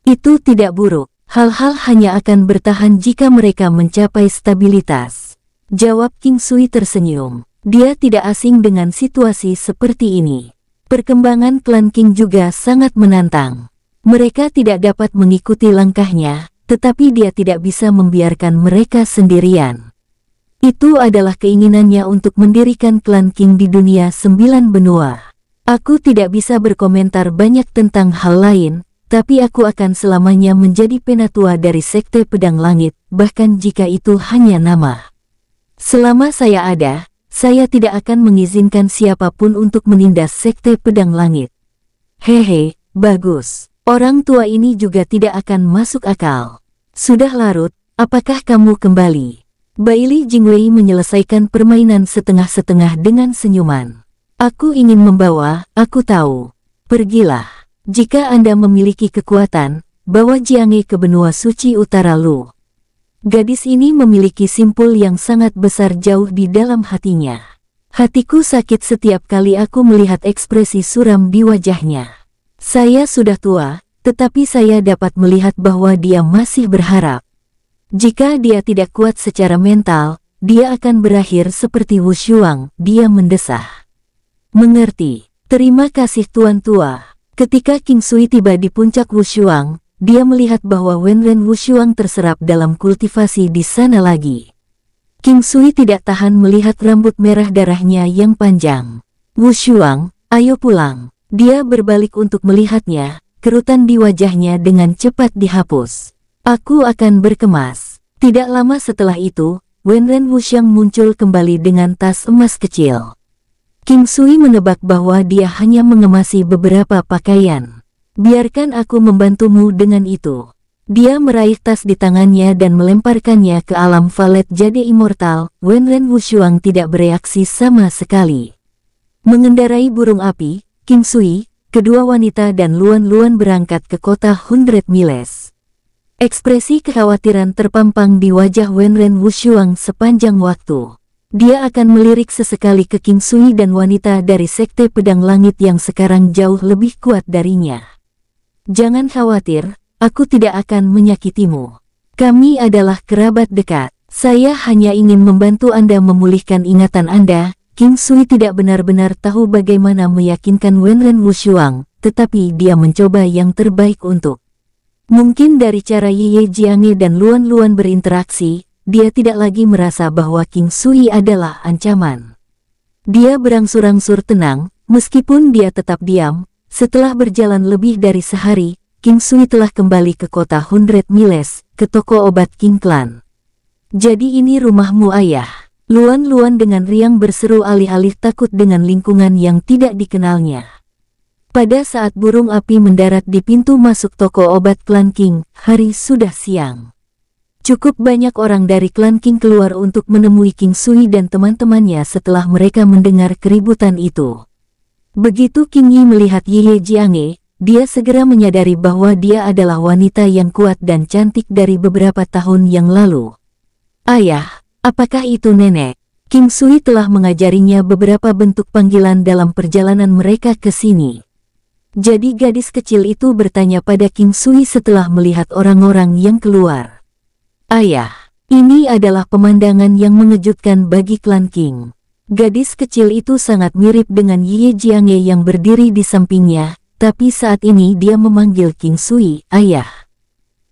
Speaker 1: Itu tidak buruk, hal-hal hanya akan bertahan jika mereka mencapai stabilitas. Jawab King Sui tersenyum, dia tidak asing dengan situasi seperti ini. Perkembangan klan King juga sangat menantang. Mereka tidak dapat mengikuti langkahnya, tetapi dia tidak bisa membiarkan mereka sendirian. Itu adalah keinginannya untuk mendirikan klan King di dunia sembilan benua. Aku tidak bisa berkomentar banyak tentang hal lain, tapi aku akan selamanya menjadi penatua dari Sekte Pedang Langit, bahkan jika itu hanya nama. Selama saya ada, saya tidak akan mengizinkan siapapun untuk menindas Sekte Pedang Langit. Hehe, bagus. Orang tua ini juga tidak akan masuk akal. Sudah larut, apakah kamu kembali? Bailey Jingwei menyelesaikan permainan setengah-setengah dengan senyuman. Aku ingin membawa, aku tahu. Pergilah. Jika Anda memiliki kekuatan, bawa Jiange ke benua suci utara Lu. Gadis ini memiliki simpul yang sangat besar jauh di dalam hatinya. Hatiku sakit setiap kali aku melihat ekspresi suram di wajahnya. Saya sudah tua, tetapi saya dapat melihat bahwa dia masih berharap. Jika dia tidak kuat secara mental, dia akan berakhir seperti Wu Wushuang, dia mendesah. Mengerti, terima kasih Tuan Tua. Ketika King Sui tiba di puncak Wu Wushuang, dia melihat bahwa Wenren Wushuang terserap dalam kultivasi di sana lagi. King Sui tidak tahan melihat rambut merah darahnya yang panjang. Wu Wushuang, ayo pulang. Dia berbalik untuk melihatnya, kerutan di wajahnya dengan cepat dihapus. Aku akan berkemas. Tidak lama setelah itu, Wenren Wuxiang muncul kembali dengan tas emas kecil. Kim Sui menebak bahwa dia hanya mengemasi beberapa pakaian. Biarkan aku membantumu dengan itu. Dia meraih tas di tangannya dan melemparkannya ke alam valet jadi immortal. Wenren Wuxiang tidak bereaksi sama sekali. Mengendarai burung api, Kim Sui, kedua wanita dan Luan-Luan berangkat ke kota Hundred Miles. Ekspresi kekhawatiran terpampang di wajah Wenren Wushuang sepanjang waktu. Dia akan melirik sesekali ke King Sui dan wanita dari Sekte Pedang Langit yang sekarang jauh lebih kuat darinya. Jangan khawatir, aku tidak akan menyakitimu. Kami adalah kerabat dekat. Saya hanya ingin membantu Anda memulihkan ingatan Anda. King Sui tidak benar-benar tahu bagaimana meyakinkan Wenren Wushuang, tetapi dia mencoba yang terbaik untuk Mungkin dari cara Ye Jiange dan Luan-Luan berinteraksi, dia tidak lagi merasa bahwa King Sui adalah ancaman. Dia berangsur-angsur tenang, meskipun dia tetap diam, setelah berjalan lebih dari sehari, King Sui telah kembali ke kota Hundred Miles, ke toko obat King Clan. Jadi ini rumahmu ayah. Luan-luan dengan riang berseru alih-alih takut dengan lingkungan yang tidak dikenalnya. Pada saat burung api mendarat di pintu masuk toko obat Klan King, hari sudah siang. Cukup banyak orang dari Klan King keluar untuk menemui King Sui dan teman-temannya setelah mereka mendengar keributan itu. Begitu King Yi melihat Ye Jiange, dia segera menyadari bahwa dia adalah wanita yang kuat dan cantik dari beberapa tahun yang lalu. Ayah, apakah itu nenek? King Sui telah mengajarinya beberapa bentuk panggilan dalam perjalanan mereka ke sini. Jadi gadis kecil itu bertanya pada King Sui setelah melihat orang-orang yang keluar. Ayah, ini adalah pemandangan yang mengejutkan bagi klan King. Gadis kecil itu sangat mirip dengan Ye Jiange yang berdiri di sampingnya, tapi saat ini dia memanggil King Sui, ayah.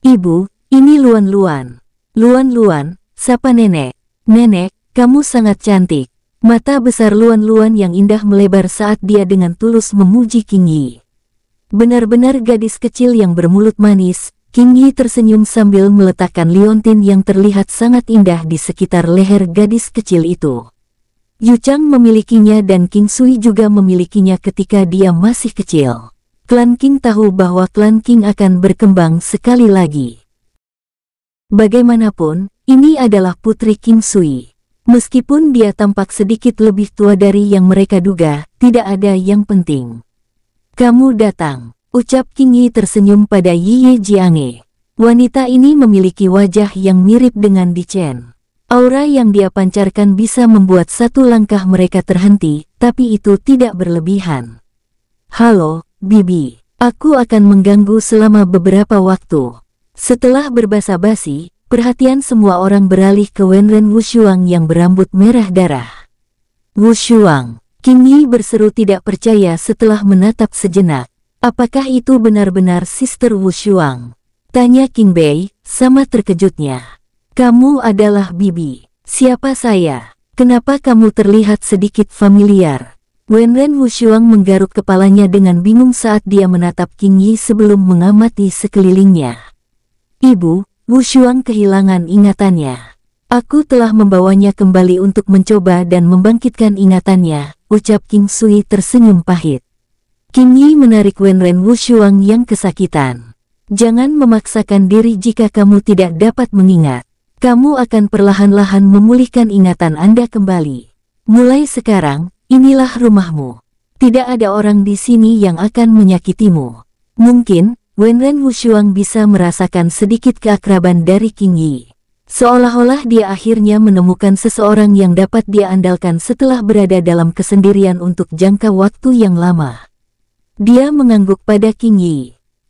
Speaker 1: Ibu, ini Luan-Luan. Luan-Luan, sapa nenek. Nenek, kamu sangat cantik. Mata besar luan-luan yang indah melebar saat dia dengan tulus memuji King Yi. Benar-benar gadis kecil yang bermulut manis, King Yi tersenyum sambil meletakkan liontin yang terlihat sangat indah di sekitar leher gadis kecil itu. Yu Chang memilikinya dan King Sui juga memilikinya ketika dia masih kecil. Klan King tahu bahwa Klan King akan berkembang sekali lagi. Bagaimanapun, ini adalah putri King Sui. Meskipun dia tampak sedikit lebih tua dari yang mereka duga, tidak ada yang penting. Kamu datang, ucap King Yi tersenyum pada Yi Ye Jiange. Wanita ini memiliki wajah yang mirip dengan Di Chen. Aura yang dia pancarkan bisa membuat satu langkah mereka terhenti, tapi itu tidak berlebihan. Halo, Bibi. Aku akan mengganggu selama beberapa waktu. Setelah berbasa basi, perhatian semua orang beralih ke Wenren Wushuang yang berambut merah darah. Wushuang, Kim berseru tidak percaya setelah menatap sejenak. Apakah itu benar-benar Sister Wu Shuang? Tanya King Bei, sama terkejutnya. Kamu adalah Bibi. Siapa saya? Kenapa kamu terlihat sedikit familiar? Wenren Wu Shuang menggaruk kepalanya dengan bingung saat dia menatap King Yi sebelum mengamati sekelilingnya. Ibu, Wu Shuang kehilangan ingatannya. Aku telah membawanya kembali untuk mencoba dan membangkitkan ingatannya, ucap King Sui tersenyum pahit. Kim Yi menarik Wenren Wushuang yang kesakitan. Jangan memaksakan diri jika kamu tidak dapat mengingat. Kamu akan perlahan-lahan memulihkan ingatan Anda kembali. Mulai sekarang, inilah rumahmu. Tidak ada orang di sini yang akan menyakitimu. Mungkin, Wenren Wushuang bisa merasakan sedikit keakraban dari King Yi. Seolah-olah dia akhirnya menemukan seseorang yang dapat dia andalkan setelah berada dalam kesendirian untuk jangka waktu yang lama. Dia mengangguk pada King Yi.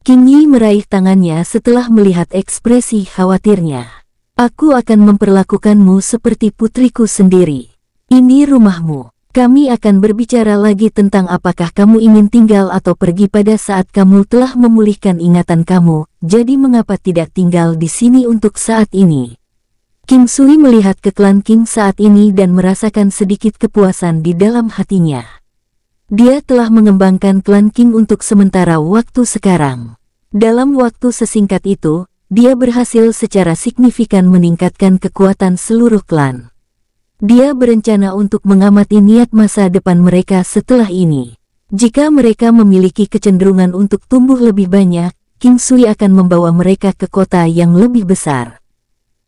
Speaker 1: King Yi meraih tangannya setelah melihat ekspresi khawatirnya. Aku akan memperlakukanmu seperti putriku sendiri. Ini rumahmu. Kami akan berbicara lagi tentang apakah kamu ingin tinggal atau pergi pada saat kamu telah memulihkan ingatan kamu, jadi mengapa tidak tinggal di sini untuk saat ini? King Sui melihat ke klan King saat ini dan merasakan sedikit kepuasan di dalam hatinya. Dia telah mengembangkan klan King untuk sementara waktu sekarang. Dalam waktu sesingkat itu, dia berhasil secara signifikan meningkatkan kekuatan seluruh klan. Dia berencana untuk mengamati niat masa depan mereka setelah ini. Jika mereka memiliki kecenderungan untuk tumbuh lebih banyak, King Sui akan membawa mereka ke kota yang lebih besar.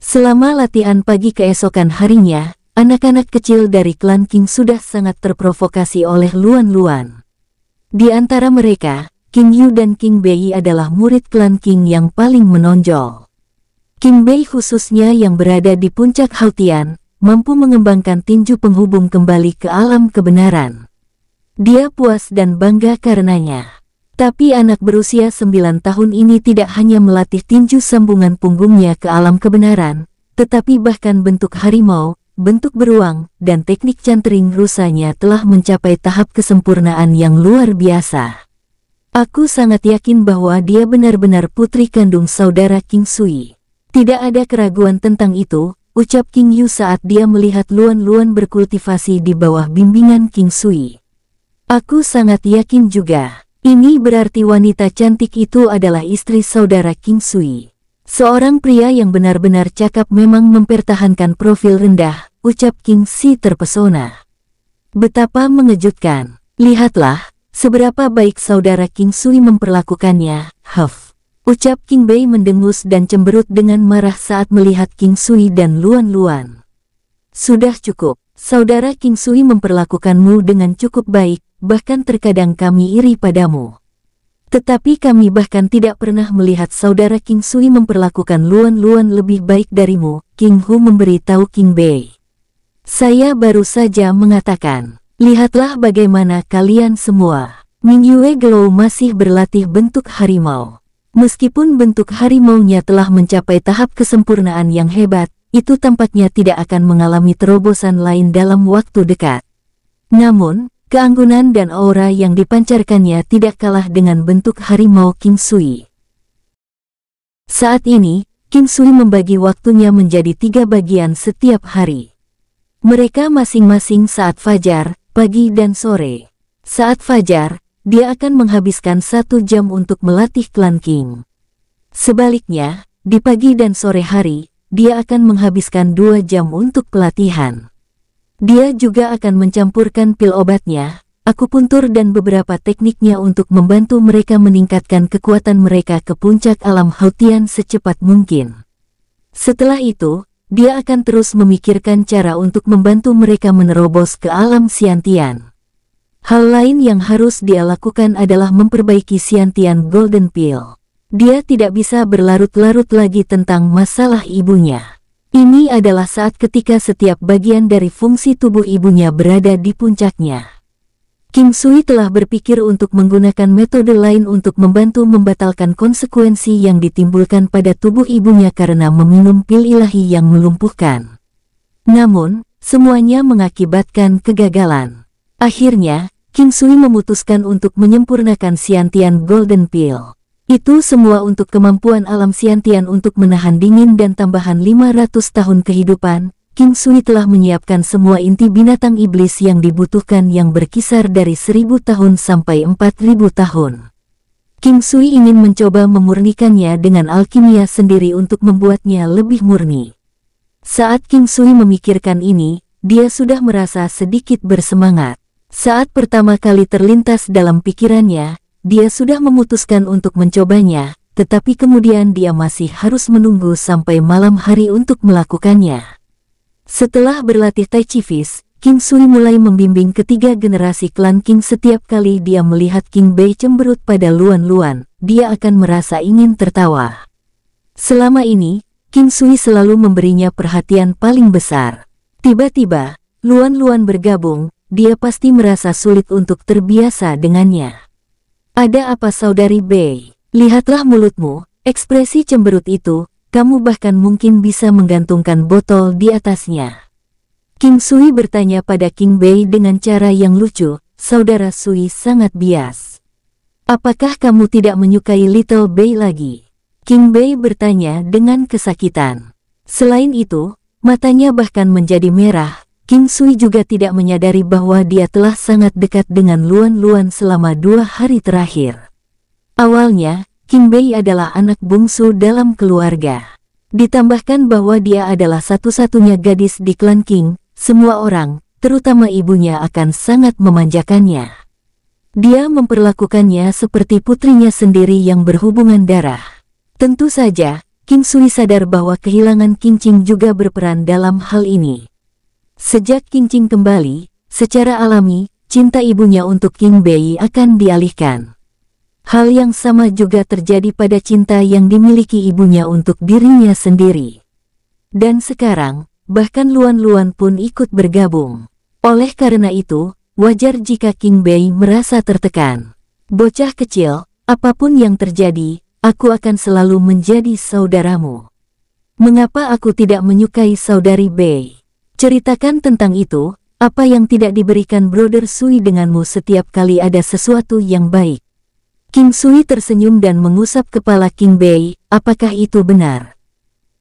Speaker 1: Selama latihan pagi keesokan harinya, anak-anak kecil dari klan King sudah sangat terprovokasi oleh Luan-Luan. Di antara mereka, King Yu dan King Bei adalah murid klan King yang paling menonjol. King Bei khususnya yang berada di puncak Hautian, mampu mengembangkan tinju penghubung kembali ke alam kebenaran. Dia puas dan bangga karenanya. Tapi anak berusia sembilan tahun ini tidak hanya melatih tinju sambungan punggungnya ke alam kebenaran, tetapi bahkan bentuk harimau, bentuk beruang, dan teknik cantering rusanya telah mencapai tahap kesempurnaan yang luar biasa. Aku sangat yakin bahwa dia benar-benar putri kandung saudara King Sui. Tidak ada keraguan tentang itu, ucap King Yu saat dia melihat Luan-Luan berkultivasi di bawah bimbingan King Sui. Aku sangat yakin juga. Ini berarti wanita cantik itu adalah istri saudara King Sui. Seorang pria yang benar-benar cakap memang mempertahankan profil rendah, ucap King Si terpesona. Betapa mengejutkan. Lihatlah, seberapa baik saudara King Sui memperlakukannya, Huff. Ucap King Bei mendengus dan cemberut dengan marah saat melihat King Sui dan Luan-Luan. Sudah cukup, saudara King Sui memperlakukanmu dengan cukup baik, bahkan terkadang kami iri padamu. Tetapi kami bahkan tidak pernah melihat saudara King Sui memperlakukan Luan-Luan lebih baik darimu, King Hu memberitahu King Bei. Saya baru saja mengatakan, lihatlah bagaimana kalian semua. Ming Yue Glow masih berlatih bentuk harimau. Meskipun bentuk harimaunya telah mencapai tahap kesempurnaan yang hebat, itu tampaknya tidak akan mengalami terobosan lain dalam waktu dekat. Namun, Keanggunan dan aura yang dipancarkannya tidak kalah dengan bentuk harimau King Sui. Saat ini, King Sui membagi waktunya menjadi tiga bagian setiap hari. Mereka masing-masing saat fajar, pagi dan sore. Saat fajar, dia akan menghabiskan satu jam untuk melatih klan King. Sebaliknya, di pagi dan sore hari, dia akan menghabiskan dua jam untuk pelatihan. Dia juga akan mencampurkan pil obatnya, aku puntur dan beberapa tekniknya untuk membantu mereka meningkatkan kekuatan mereka ke puncak alam Hautian secepat mungkin. Setelah itu, dia akan terus memikirkan cara untuk membantu mereka menerobos ke alam Siantian. Hal lain yang harus dia lakukan adalah memperbaiki Siantian Golden Pill. Dia tidak bisa berlarut-larut lagi tentang masalah ibunya. Ini adalah saat ketika setiap bagian dari fungsi tubuh ibunya berada di puncaknya. Kim Sui telah berpikir untuk menggunakan metode lain untuk membantu membatalkan konsekuensi yang ditimbulkan pada tubuh ibunya karena meminum pil ilahi yang melumpuhkan. Namun, semuanya mengakibatkan kegagalan. Akhirnya, Kim Sui memutuskan untuk menyempurnakan Siantian Golden Pill. Itu semua untuk kemampuan alam Siantian untuk menahan dingin dan tambahan 500 tahun kehidupan, King Sui telah menyiapkan semua inti binatang iblis yang dibutuhkan yang berkisar dari 1000 tahun sampai 4000 tahun. King Sui ingin mencoba memurnikannya dengan alkimia sendiri untuk membuatnya lebih murni. Saat King Sui memikirkan ini, dia sudah merasa sedikit bersemangat. Saat pertama kali terlintas dalam pikirannya, dia sudah memutuskan untuk mencobanya, tetapi kemudian dia masih harus menunggu sampai malam hari untuk melakukannya. Setelah berlatih Tai Chi Fis, King Sui mulai membimbing ketiga generasi klan King setiap kali dia melihat King Bei cemberut pada Luan-Luan, dia akan merasa ingin tertawa. Selama ini, King Sui selalu memberinya perhatian paling besar. Tiba-tiba, Luan-Luan bergabung, dia pasti merasa sulit untuk terbiasa dengannya. Ada apa saudari Bay? Lihatlah mulutmu, ekspresi cemberut itu, kamu bahkan mungkin bisa menggantungkan botol di atasnya. King Sui bertanya pada King Bei dengan cara yang lucu, saudara Sui sangat bias. Apakah kamu tidak menyukai Little Bei lagi? King Bei bertanya dengan kesakitan. Selain itu, matanya bahkan menjadi merah King Sui juga tidak menyadari bahwa dia telah sangat dekat dengan Luan-Luan selama dua hari terakhir. Awalnya, King Bei adalah anak bungsu dalam keluarga. Ditambahkan bahwa dia adalah satu-satunya gadis di klan King, semua orang, terutama ibunya akan sangat memanjakannya. Dia memperlakukannya seperti putrinya sendiri yang berhubungan darah. Tentu saja, King Sui sadar bahwa kehilangan King Ching juga berperan dalam hal ini. Sejak Qingqing kembali, secara alami, cinta ibunya untuk King Bei akan dialihkan. Hal yang sama juga terjadi pada cinta yang dimiliki ibunya untuk dirinya sendiri. Dan sekarang, bahkan Luan-Luan pun ikut bergabung. Oleh karena itu, wajar jika King Bei merasa tertekan. Bocah kecil, apapun yang terjadi, aku akan selalu menjadi saudaramu. Mengapa aku tidak menyukai saudari Bei? Ceritakan tentang itu, apa yang tidak diberikan Brother Sui denganmu setiap kali ada sesuatu yang baik. King Sui tersenyum dan mengusap kepala King Bei, apakah itu benar?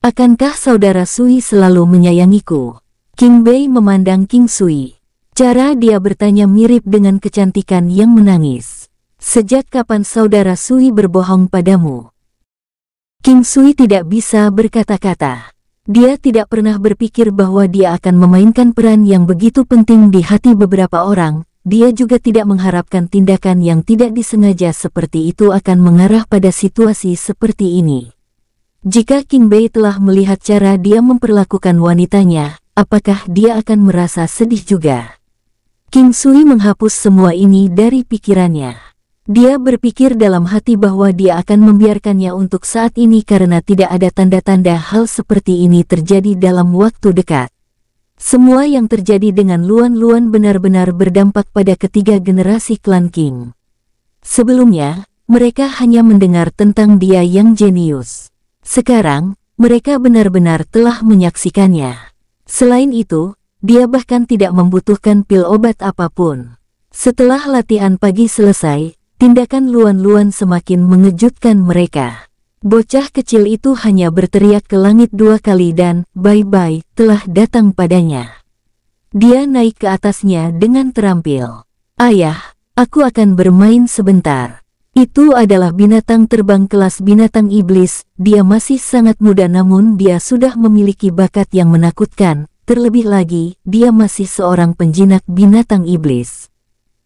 Speaker 1: Akankah saudara Sui selalu menyayangiku? King Bei memandang King Sui. Cara dia bertanya mirip dengan kecantikan yang menangis. Sejak kapan saudara Sui berbohong padamu? King Sui tidak bisa berkata-kata. Dia tidak pernah berpikir bahwa dia akan memainkan peran yang begitu penting di hati beberapa orang. Dia juga tidak mengharapkan tindakan yang tidak disengaja seperti itu akan mengarah pada situasi seperti ini. Jika King Bei telah melihat cara dia memperlakukan wanitanya, apakah dia akan merasa sedih juga? King Sui menghapus semua ini dari pikirannya. Dia berpikir dalam hati bahwa dia akan membiarkannya untuk saat ini karena tidak ada tanda-tanda hal seperti ini terjadi dalam waktu dekat. Semua yang terjadi dengan Luan-Luan benar-benar berdampak pada ketiga generasi klan King. Sebelumnya, mereka hanya mendengar tentang dia yang jenius. Sekarang, mereka benar-benar telah menyaksikannya. Selain itu, dia bahkan tidak membutuhkan pil obat apapun. Setelah latihan pagi selesai, Tindakan Luan-Luan semakin mengejutkan mereka. Bocah kecil itu hanya berteriak ke langit dua kali dan bye-bye telah datang padanya. Dia naik ke atasnya dengan terampil. Ayah, aku akan bermain sebentar. Itu adalah binatang terbang kelas binatang iblis, dia masih sangat muda namun dia sudah memiliki bakat yang menakutkan, terlebih lagi, dia masih seorang penjinak binatang iblis.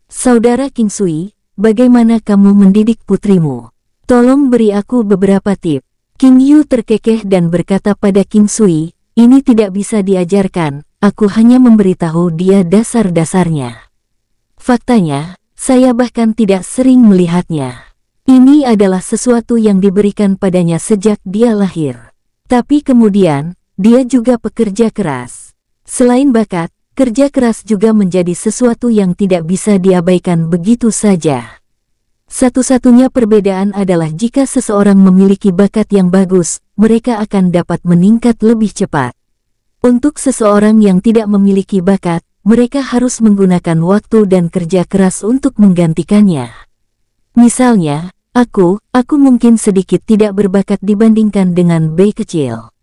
Speaker 1: Saudara King Sui, bagaimana kamu mendidik putrimu? Tolong beri aku beberapa tip. King Yu terkekeh dan berkata pada King Sui, ini tidak bisa diajarkan, aku hanya memberitahu dia dasar-dasarnya. Faktanya, saya bahkan tidak sering melihatnya. Ini adalah sesuatu yang diberikan padanya sejak dia lahir. Tapi kemudian, dia juga pekerja keras. Selain bakat, Kerja keras juga menjadi sesuatu yang tidak bisa diabaikan begitu saja. Satu-satunya perbedaan adalah jika seseorang memiliki bakat yang bagus, mereka akan dapat meningkat lebih cepat. Untuk seseorang yang tidak memiliki bakat, mereka harus menggunakan waktu dan kerja keras untuk menggantikannya. Misalnya, aku, aku mungkin sedikit tidak berbakat dibandingkan dengan B kecil.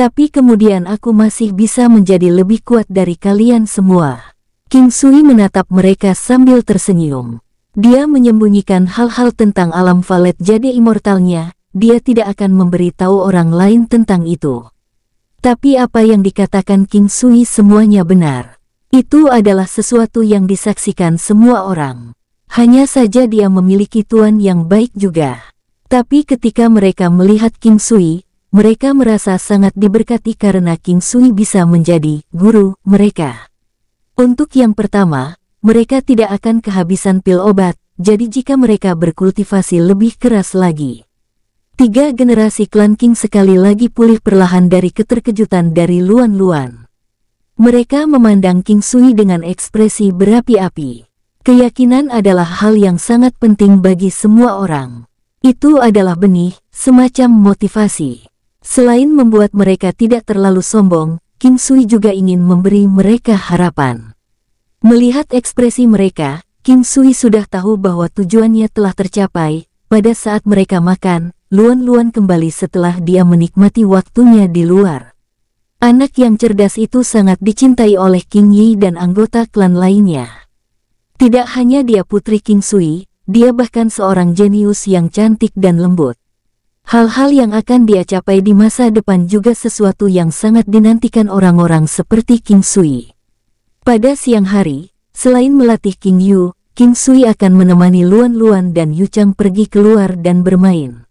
Speaker 1: Tapi kemudian aku masih bisa menjadi lebih kuat dari kalian semua. King Sui menatap mereka sambil tersenyum. Dia menyembunyikan hal-hal tentang alam valet jadi immortalnya, dia tidak akan memberitahu orang lain tentang itu. Tapi apa yang dikatakan King Sui semuanya benar. Itu adalah sesuatu yang disaksikan semua orang. Hanya saja dia memiliki tuan yang baik juga. Tapi ketika mereka melihat King Sui, mereka merasa sangat diberkati karena King Sui bisa menjadi guru mereka. Untuk yang pertama, mereka tidak akan kehabisan pil obat, jadi jika mereka berkultivasi lebih keras lagi. Tiga generasi klan King sekali lagi pulih perlahan dari keterkejutan dari Luan-Luan. Mereka memandang King Sui dengan ekspresi berapi-api. Keyakinan adalah hal yang sangat penting bagi semua orang. Itu adalah benih, semacam motivasi. Selain membuat mereka tidak terlalu sombong, Kim Sui juga ingin memberi mereka harapan. Melihat ekspresi mereka, Kim Sui sudah tahu bahwa tujuannya telah tercapai. Pada saat mereka makan, Luan-Luan kembali setelah dia menikmati waktunya di luar. Anak yang cerdas itu sangat dicintai oleh King Yi dan anggota klan lainnya. Tidak hanya dia putri King Sui, dia bahkan seorang jenius yang cantik dan lembut. Hal-hal yang akan dia capai di masa depan juga sesuatu yang sangat dinantikan orang-orang seperti King Sui. Pada siang hari, selain melatih King Yu, King Sui akan menemani Luan Luan dan Yu Chang pergi keluar dan bermain.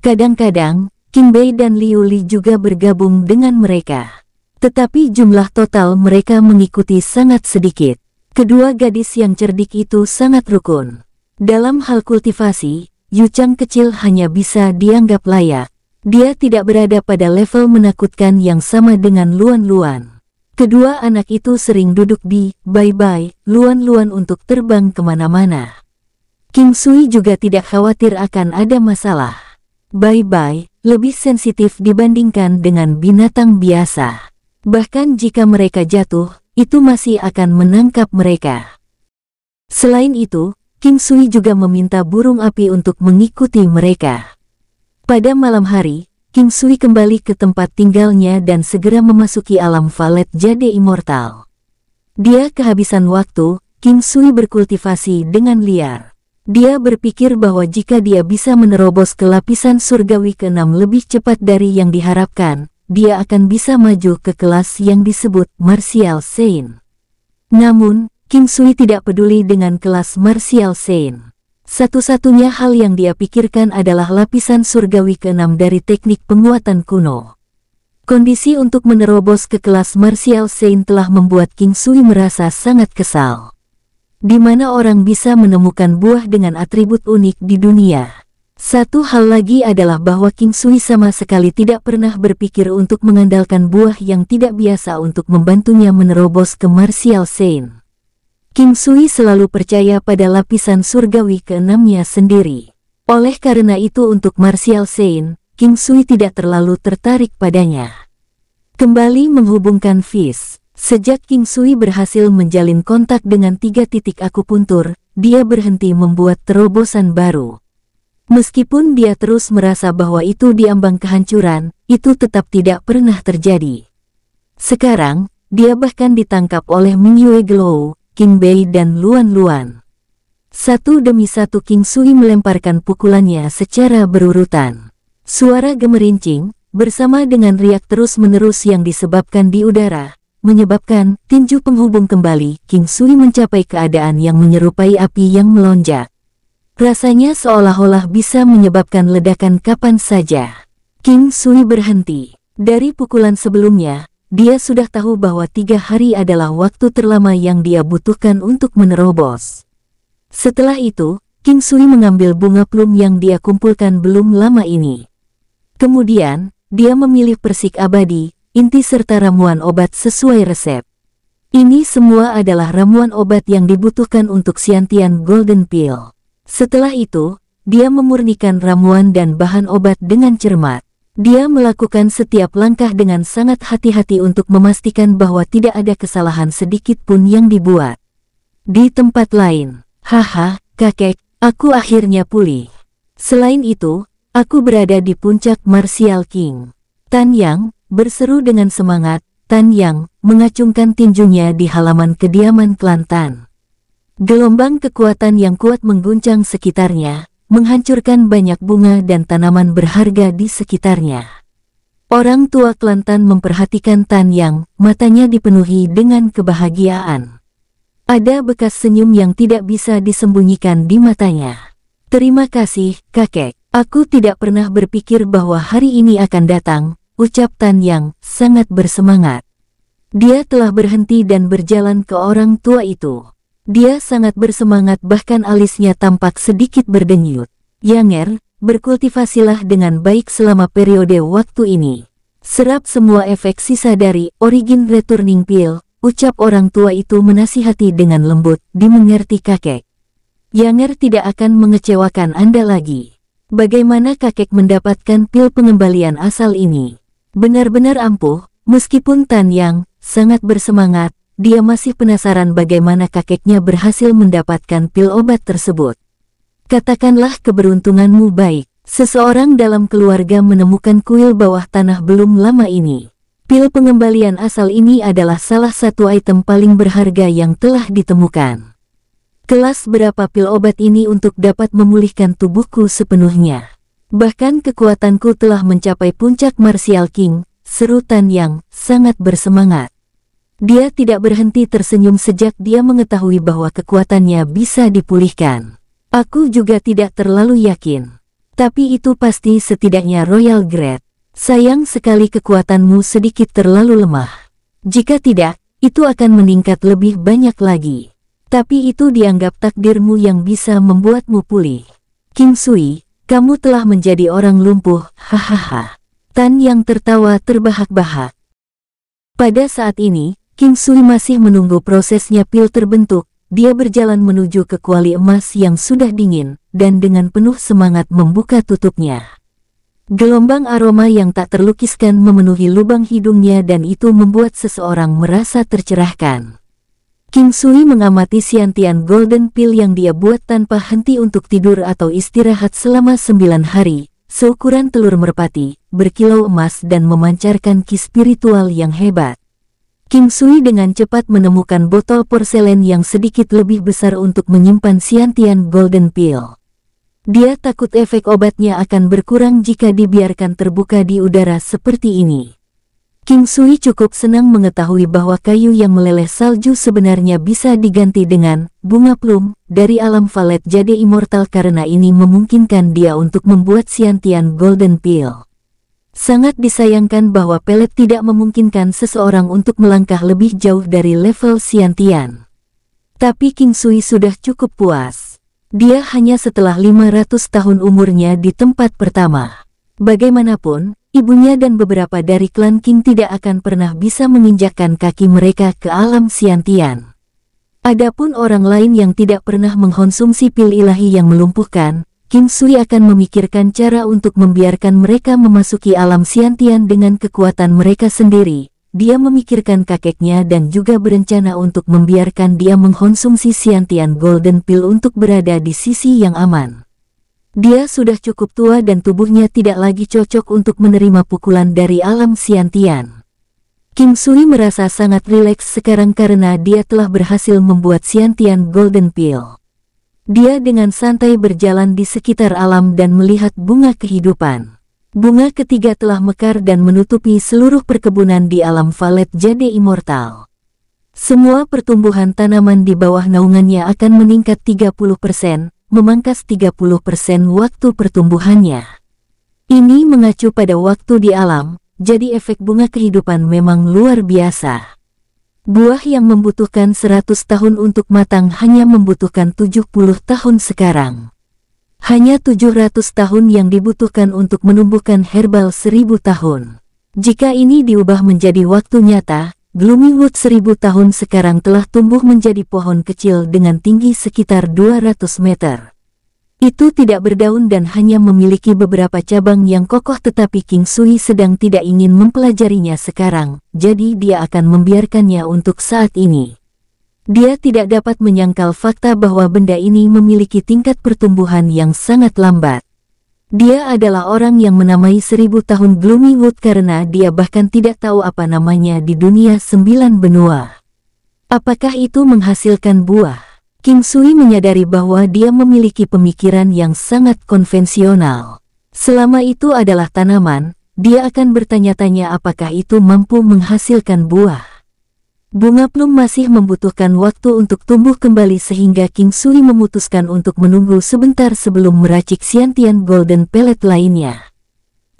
Speaker 1: Kadang-kadang, King Bei dan Liu Li juga bergabung dengan mereka. Tetapi jumlah total mereka mengikuti sangat sedikit. Kedua gadis yang cerdik itu sangat rukun. Dalam hal kultivasi, Yuchang kecil hanya bisa dianggap layak. Dia tidak berada pada level menakutkan yang sama dengan Luan-Luan. Kedua anak itu sering duduk di bye-bye Luan-Luan untuk terbang kemana-mana. King Sui juga tidak khawatir akan ada masalah. Bye-bye lebih sensitif dibandingkan dengan binatang biasa. Bahkan jika mereka jatuh, itu masih akan menangkap mereka. Selain itu, King Sui juga meminta burung api untuk mengikuti mereka. Pada malam hari, King Sui kembali ke tempat tinggalnya dan segera memasuki alam valet jade immortal. Dia kehabisan waktu, King Sui berkultivasi dengan liar. Dia berpikir bahwa jika dia bisa menerobos ke lapisan surgawi ke-6 lebih cepat dari yang diharapkan, dia akan bisa maju ke kelas yang disebut Martial Saint. Namun, King Sui tidak peduli dengan kelas Martial Saint. Satu-satunya hal yang dia pikirkan adalah lapisan surgawi keenam dari teknik penguatan kuno. Kondisi untuk menerobos ke kelas Martial Saint telah membuat King Sui merasa sangat kesal. Di mana orang bisa menemukan buah dengan atribut unik di dunia. Satu hal lagi adalah bahwa King Sui sama sekali tidak pernah berpikir untuk mengandalkan buah yang tidak biasa untuk membantunya menerobos ke Martial Saint. King Sui selalu percaya pada lapisan surgawi keenamnya sendiri. Oleh karena itu untuk Martial Sein, King Sui tidak terlalu tertarik padanya. Kembali menghubungkan Fis, sejak King Sui berhasil menjalin kontak dengan tiga titik akupuntur, dia berhenti membuat terobosan baru. Meskipun dia terus merasa bahwa itu diambang kehancuran, itu tetap tidak pernah terjadi. Sekarang, dia bahkan ditangkap oleh Mingyue Glow, King Bei dan Luan Luan. Satu demi satu King Sui melemparkan pukulannya secara berurutan. Suara gemerincing, bersama dengan riak terus-menerus yang disebabkan di udara, menyebabkan tinju penghubung kembali King Sui mencapai keadaan yang menyerupai api yang melonjak. Rasanya seolah-olah bisa menyebabkan ledakan kapan saja. King Sui berhenti. Dari pukulan sebelumnya, dia sudah tahu bahwa tiga hari adalah waktu terlama yang dia butuhkan untuk menerobos. Setelah itu, King Sui mengambil bunga plum yang dia kumpulkan belum lama ini. Kemudian, dia memilih persik abadi, inti serta ramuan obat sesuai resep. Ini semua adalah ramuan obat yang dibutuhkan untuk Siantian Golden Pill. Setelah itu, dia memurnikan ramuan dan bahan obat dengan cermat. Dia melakukan setiap langkah dengan sangat hati-hati untuk memastikan bahwa tidak ada kesalahan sedikit pun yang dibuat. Di tempat lain, haha, kakek, aku akhirnya pulih. Selain itu, aku berada di puncak Martial King. Tan Yang, berseru dengan semangat, Tan Yang, mengacungkan tinjunya di halaman kediaman Kelantan. Gelombang kekuatan yang kuat mengguncang sekitarnya, menghancurkan banyak bunga dan tanaman berharga di sekitarnya. Orang tua Kelantan memperhatikan Tan Yang, matanya dipenuhi dengan kebahagiaan. Ada bekas senyum yang tidak bisa disembunyikan di matanya. Terima kasih, kakek. Aku tidak pernah berpikir bahwa hari ini akan datang, ucap Tan Yang, sangat bersemangat. Dia telah berhenti dan berjalan ke orang tua itu. Dia sangat bersemangat bahkan alisnya tampak sedikit berdenyut. Yang Yanger, berkultivasilah dengan baik selama periode waktu ini. Serap semua efek sisa dari origin returning pill, ucap orang tua itu menasihati dengan lembut, dimengerti kakek. Yang Yanger tidak akan mengecewakan Anda lagi. Bagaimana kakek mendapatkan pil pengembalian asal ini? Benar-benar ampuh, meskipun Tan Yang sangat bersemangat, dia masih penasaran bagaimana kakeknya berhasil mendapatkan pil obat tersebut. Katakanlah keberuntunganmu baik. Seseorang dalam keluarga menemukan kuil bawah tanah belum lama ini. Pil pengembalian asal ini adalah salah satu item paling berharga yang telah ditemukan. Kelas berapa pil obat ini untuk dapat memulihkan tubuhku sepenuhnya. Bahkan kekuatanku telah mencapai puncak Martial King, serutan yang sangat bersemangat. Dia tidak berhenti tersenyum sejak dia mengetahui bahwa kekuatannya bisa dipulihkan. Aku juga tidak terlalu yakin. Tapi itu pasti setidaknya Royal Grade. Sayang sekali kekuatanmu sedikit terlalu lemah. Jika tidak, itu akan meningkat lebih banyak lagi. Tapi itu dianggap takdirmu yang bisa membuatmu pulih. Kim Sui, kamu telah menjadi orang lumpuh, hahaha. Tan yang tertawa terbahak-bahak. Pada saat ini, King Sui masih menunggu prosesnya pil terbentuk, dia berjalan menuju ke kuali emas yang sudah dingin, dan dengan penuh semangat membuka tutupnya. Gelombang aroma yang tak terlukiskan memenuhi lubang hidungnya dan itu membuat seseorang merasa tercerahkan. King Sui mengamati siantian golden pill yang dia buat tanpa henti untuk tidur atau istirahat selama sembilan hari, seukuran telur merpati, berkilau emas dan memancarkan ki spiritual yang hebat. King Sui dengan cepat menemukan botol porselen yang sedikit lebih besar untuk menyimpan siantian Golden Pill. Dia takut efek obatnya akan berkurang jika dibiarkan terbuka di udara seperti ini. King Sui cukup senang mengetahui bahwa kayu yang meleleh salju sebenarnya bisa diganti dengan bunga plum dari alam valet jadi immortal karena ini memungkinkan dia untuk membuat siantian Golden Pill. Sangat disayangkan bahwa pelet tidak memungkinkan seseorang untuk melangkah lebih jauh dari level siantian. Tapi King Sui sudah cukup puas. Dia hanya setelah 500 tahun umurnya di tempat pertama. Bagaimanapun, ibunya dan beberapa dari klan King tidak akan pernah bisa menginjakkan kaki mereka ke alam siantian. Adapun orang lain yang tidak pernah mengkonsumsi pil ilahi yang melumpuhkan, Kim Sui akan memikirkan cara untuk membiarkan mereka memasuki alam Siantian dengan kekuatan mereka sendiri. Dia memikirkan kakeknya dan juga berencana untuk membiarkan dia mengkonsumsi Siantian Golden Pill untuk berada di sisi yang aman. Dia sudah cukup tua dan tubuhnya tidak lagi cocok untuk menerima pukulan dari alam Siantian. Kim Sui merasa sangat rileks sekarang karena dia telah berhasil membuat Siantian Golden Pill. Dia dengan santai berjalan di sekitar alam dan melihat bunga kehidupan. Bunga ketiga telah mekar dan menutupi seluruh perkebunan di alam Valet jadi Immortal. Semua pertumbuhan tanaman di bawah naungannya akan meningkat 30%, memangkas 30% waktu pertumbuhannya. Ini mengacu pada waktu di alam, jadi efek bunga kehidupan memang luar biasa. Buah yang membutuhkan 100 tahun untuk matang hanya membutuhkan 70 tahun sekarang. Hanya 700 tahun yang dibutuhkan untuk menumbuhkan herbal 1000 tahun. Jika ini diubah menjadi waktu nyata, Gloomywood 1000 tahun sekarang telah tumbuh menjadi pohon kecil dengan tinggi sekitar 200 meter. Itu tidak berdaun dan hanya memiliki beberapa cabang yang kokoh tetapi King Sui sedang tidak ingin mempelajarinya sekarang, jadi dia akan membiarkannya untuk saat ini. Dia tidak dapat menyangkal fakta bahwa benda ini memiliki tingkat pertumbuhan yang sangat lambat. Dia adalah orang yang menamai seribu tahun Gloomy Wood karena dia bahkan tidak tahu apa namanya di dunia sembilan benua. Apakah itu menghasilkan buah? King Sui menyadari bahwa dia memiliki pemikiran yang sangat konvensional. Selama itu adalah tanaman, dia akan bertanya-tanya apakah itu mampu menghasilkan buah. Bunga plum masih membutuhkan waktu untuk tumbuh kembali sehingga King Sui memutuskan untuk menunggu sebentar sebelum meracik Siantian Golden Pellet lainnya.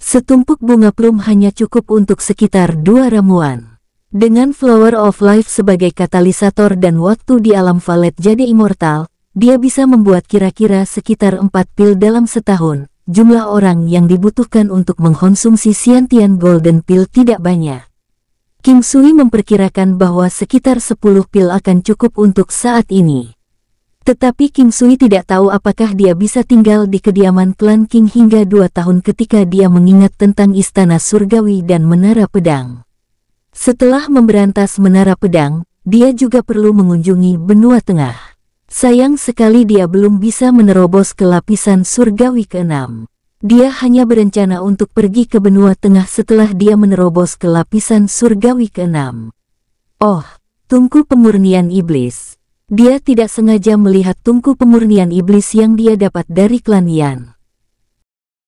Speaker 1: Setumpuk bunga plum hanya cukup untuk sekitar dua ramuan. Dengan Flower of Life sebagai katalisator dan waktu di alam valet jadi immortal, dia bisa membuat kira-kira sekitar 4 pil dalam setahun. Jumlah orang yang dibutuhkan untuk mengkonsumsi Siantian Golden Pill tidak banyak. Kim Sui memperkirakan bahwa sekitar 10 pil akan cukup untuk saat ini. Tetapi Kim Sui tidak tahu apakah dia bisa tinggal di kediaman klan King hingga dua tahun ketika dia mengingat tentang istana surgawi dan menara pedang. Setelah memberantas menara pedang, dia juga perlu mengunjungi benua tengah. Sayang sekali dia belum bisa menerobos ke lapisan surgawi ke-6. Dia hanya berencana untuk pergi ke benua tengah setelah dia menerobos ke lapisan surgawi ke-6. Oh, tungku pemurnian iblis. Dia tidak sengaja melihat tungku pemurnian iblis yang dia dapat dari klanian.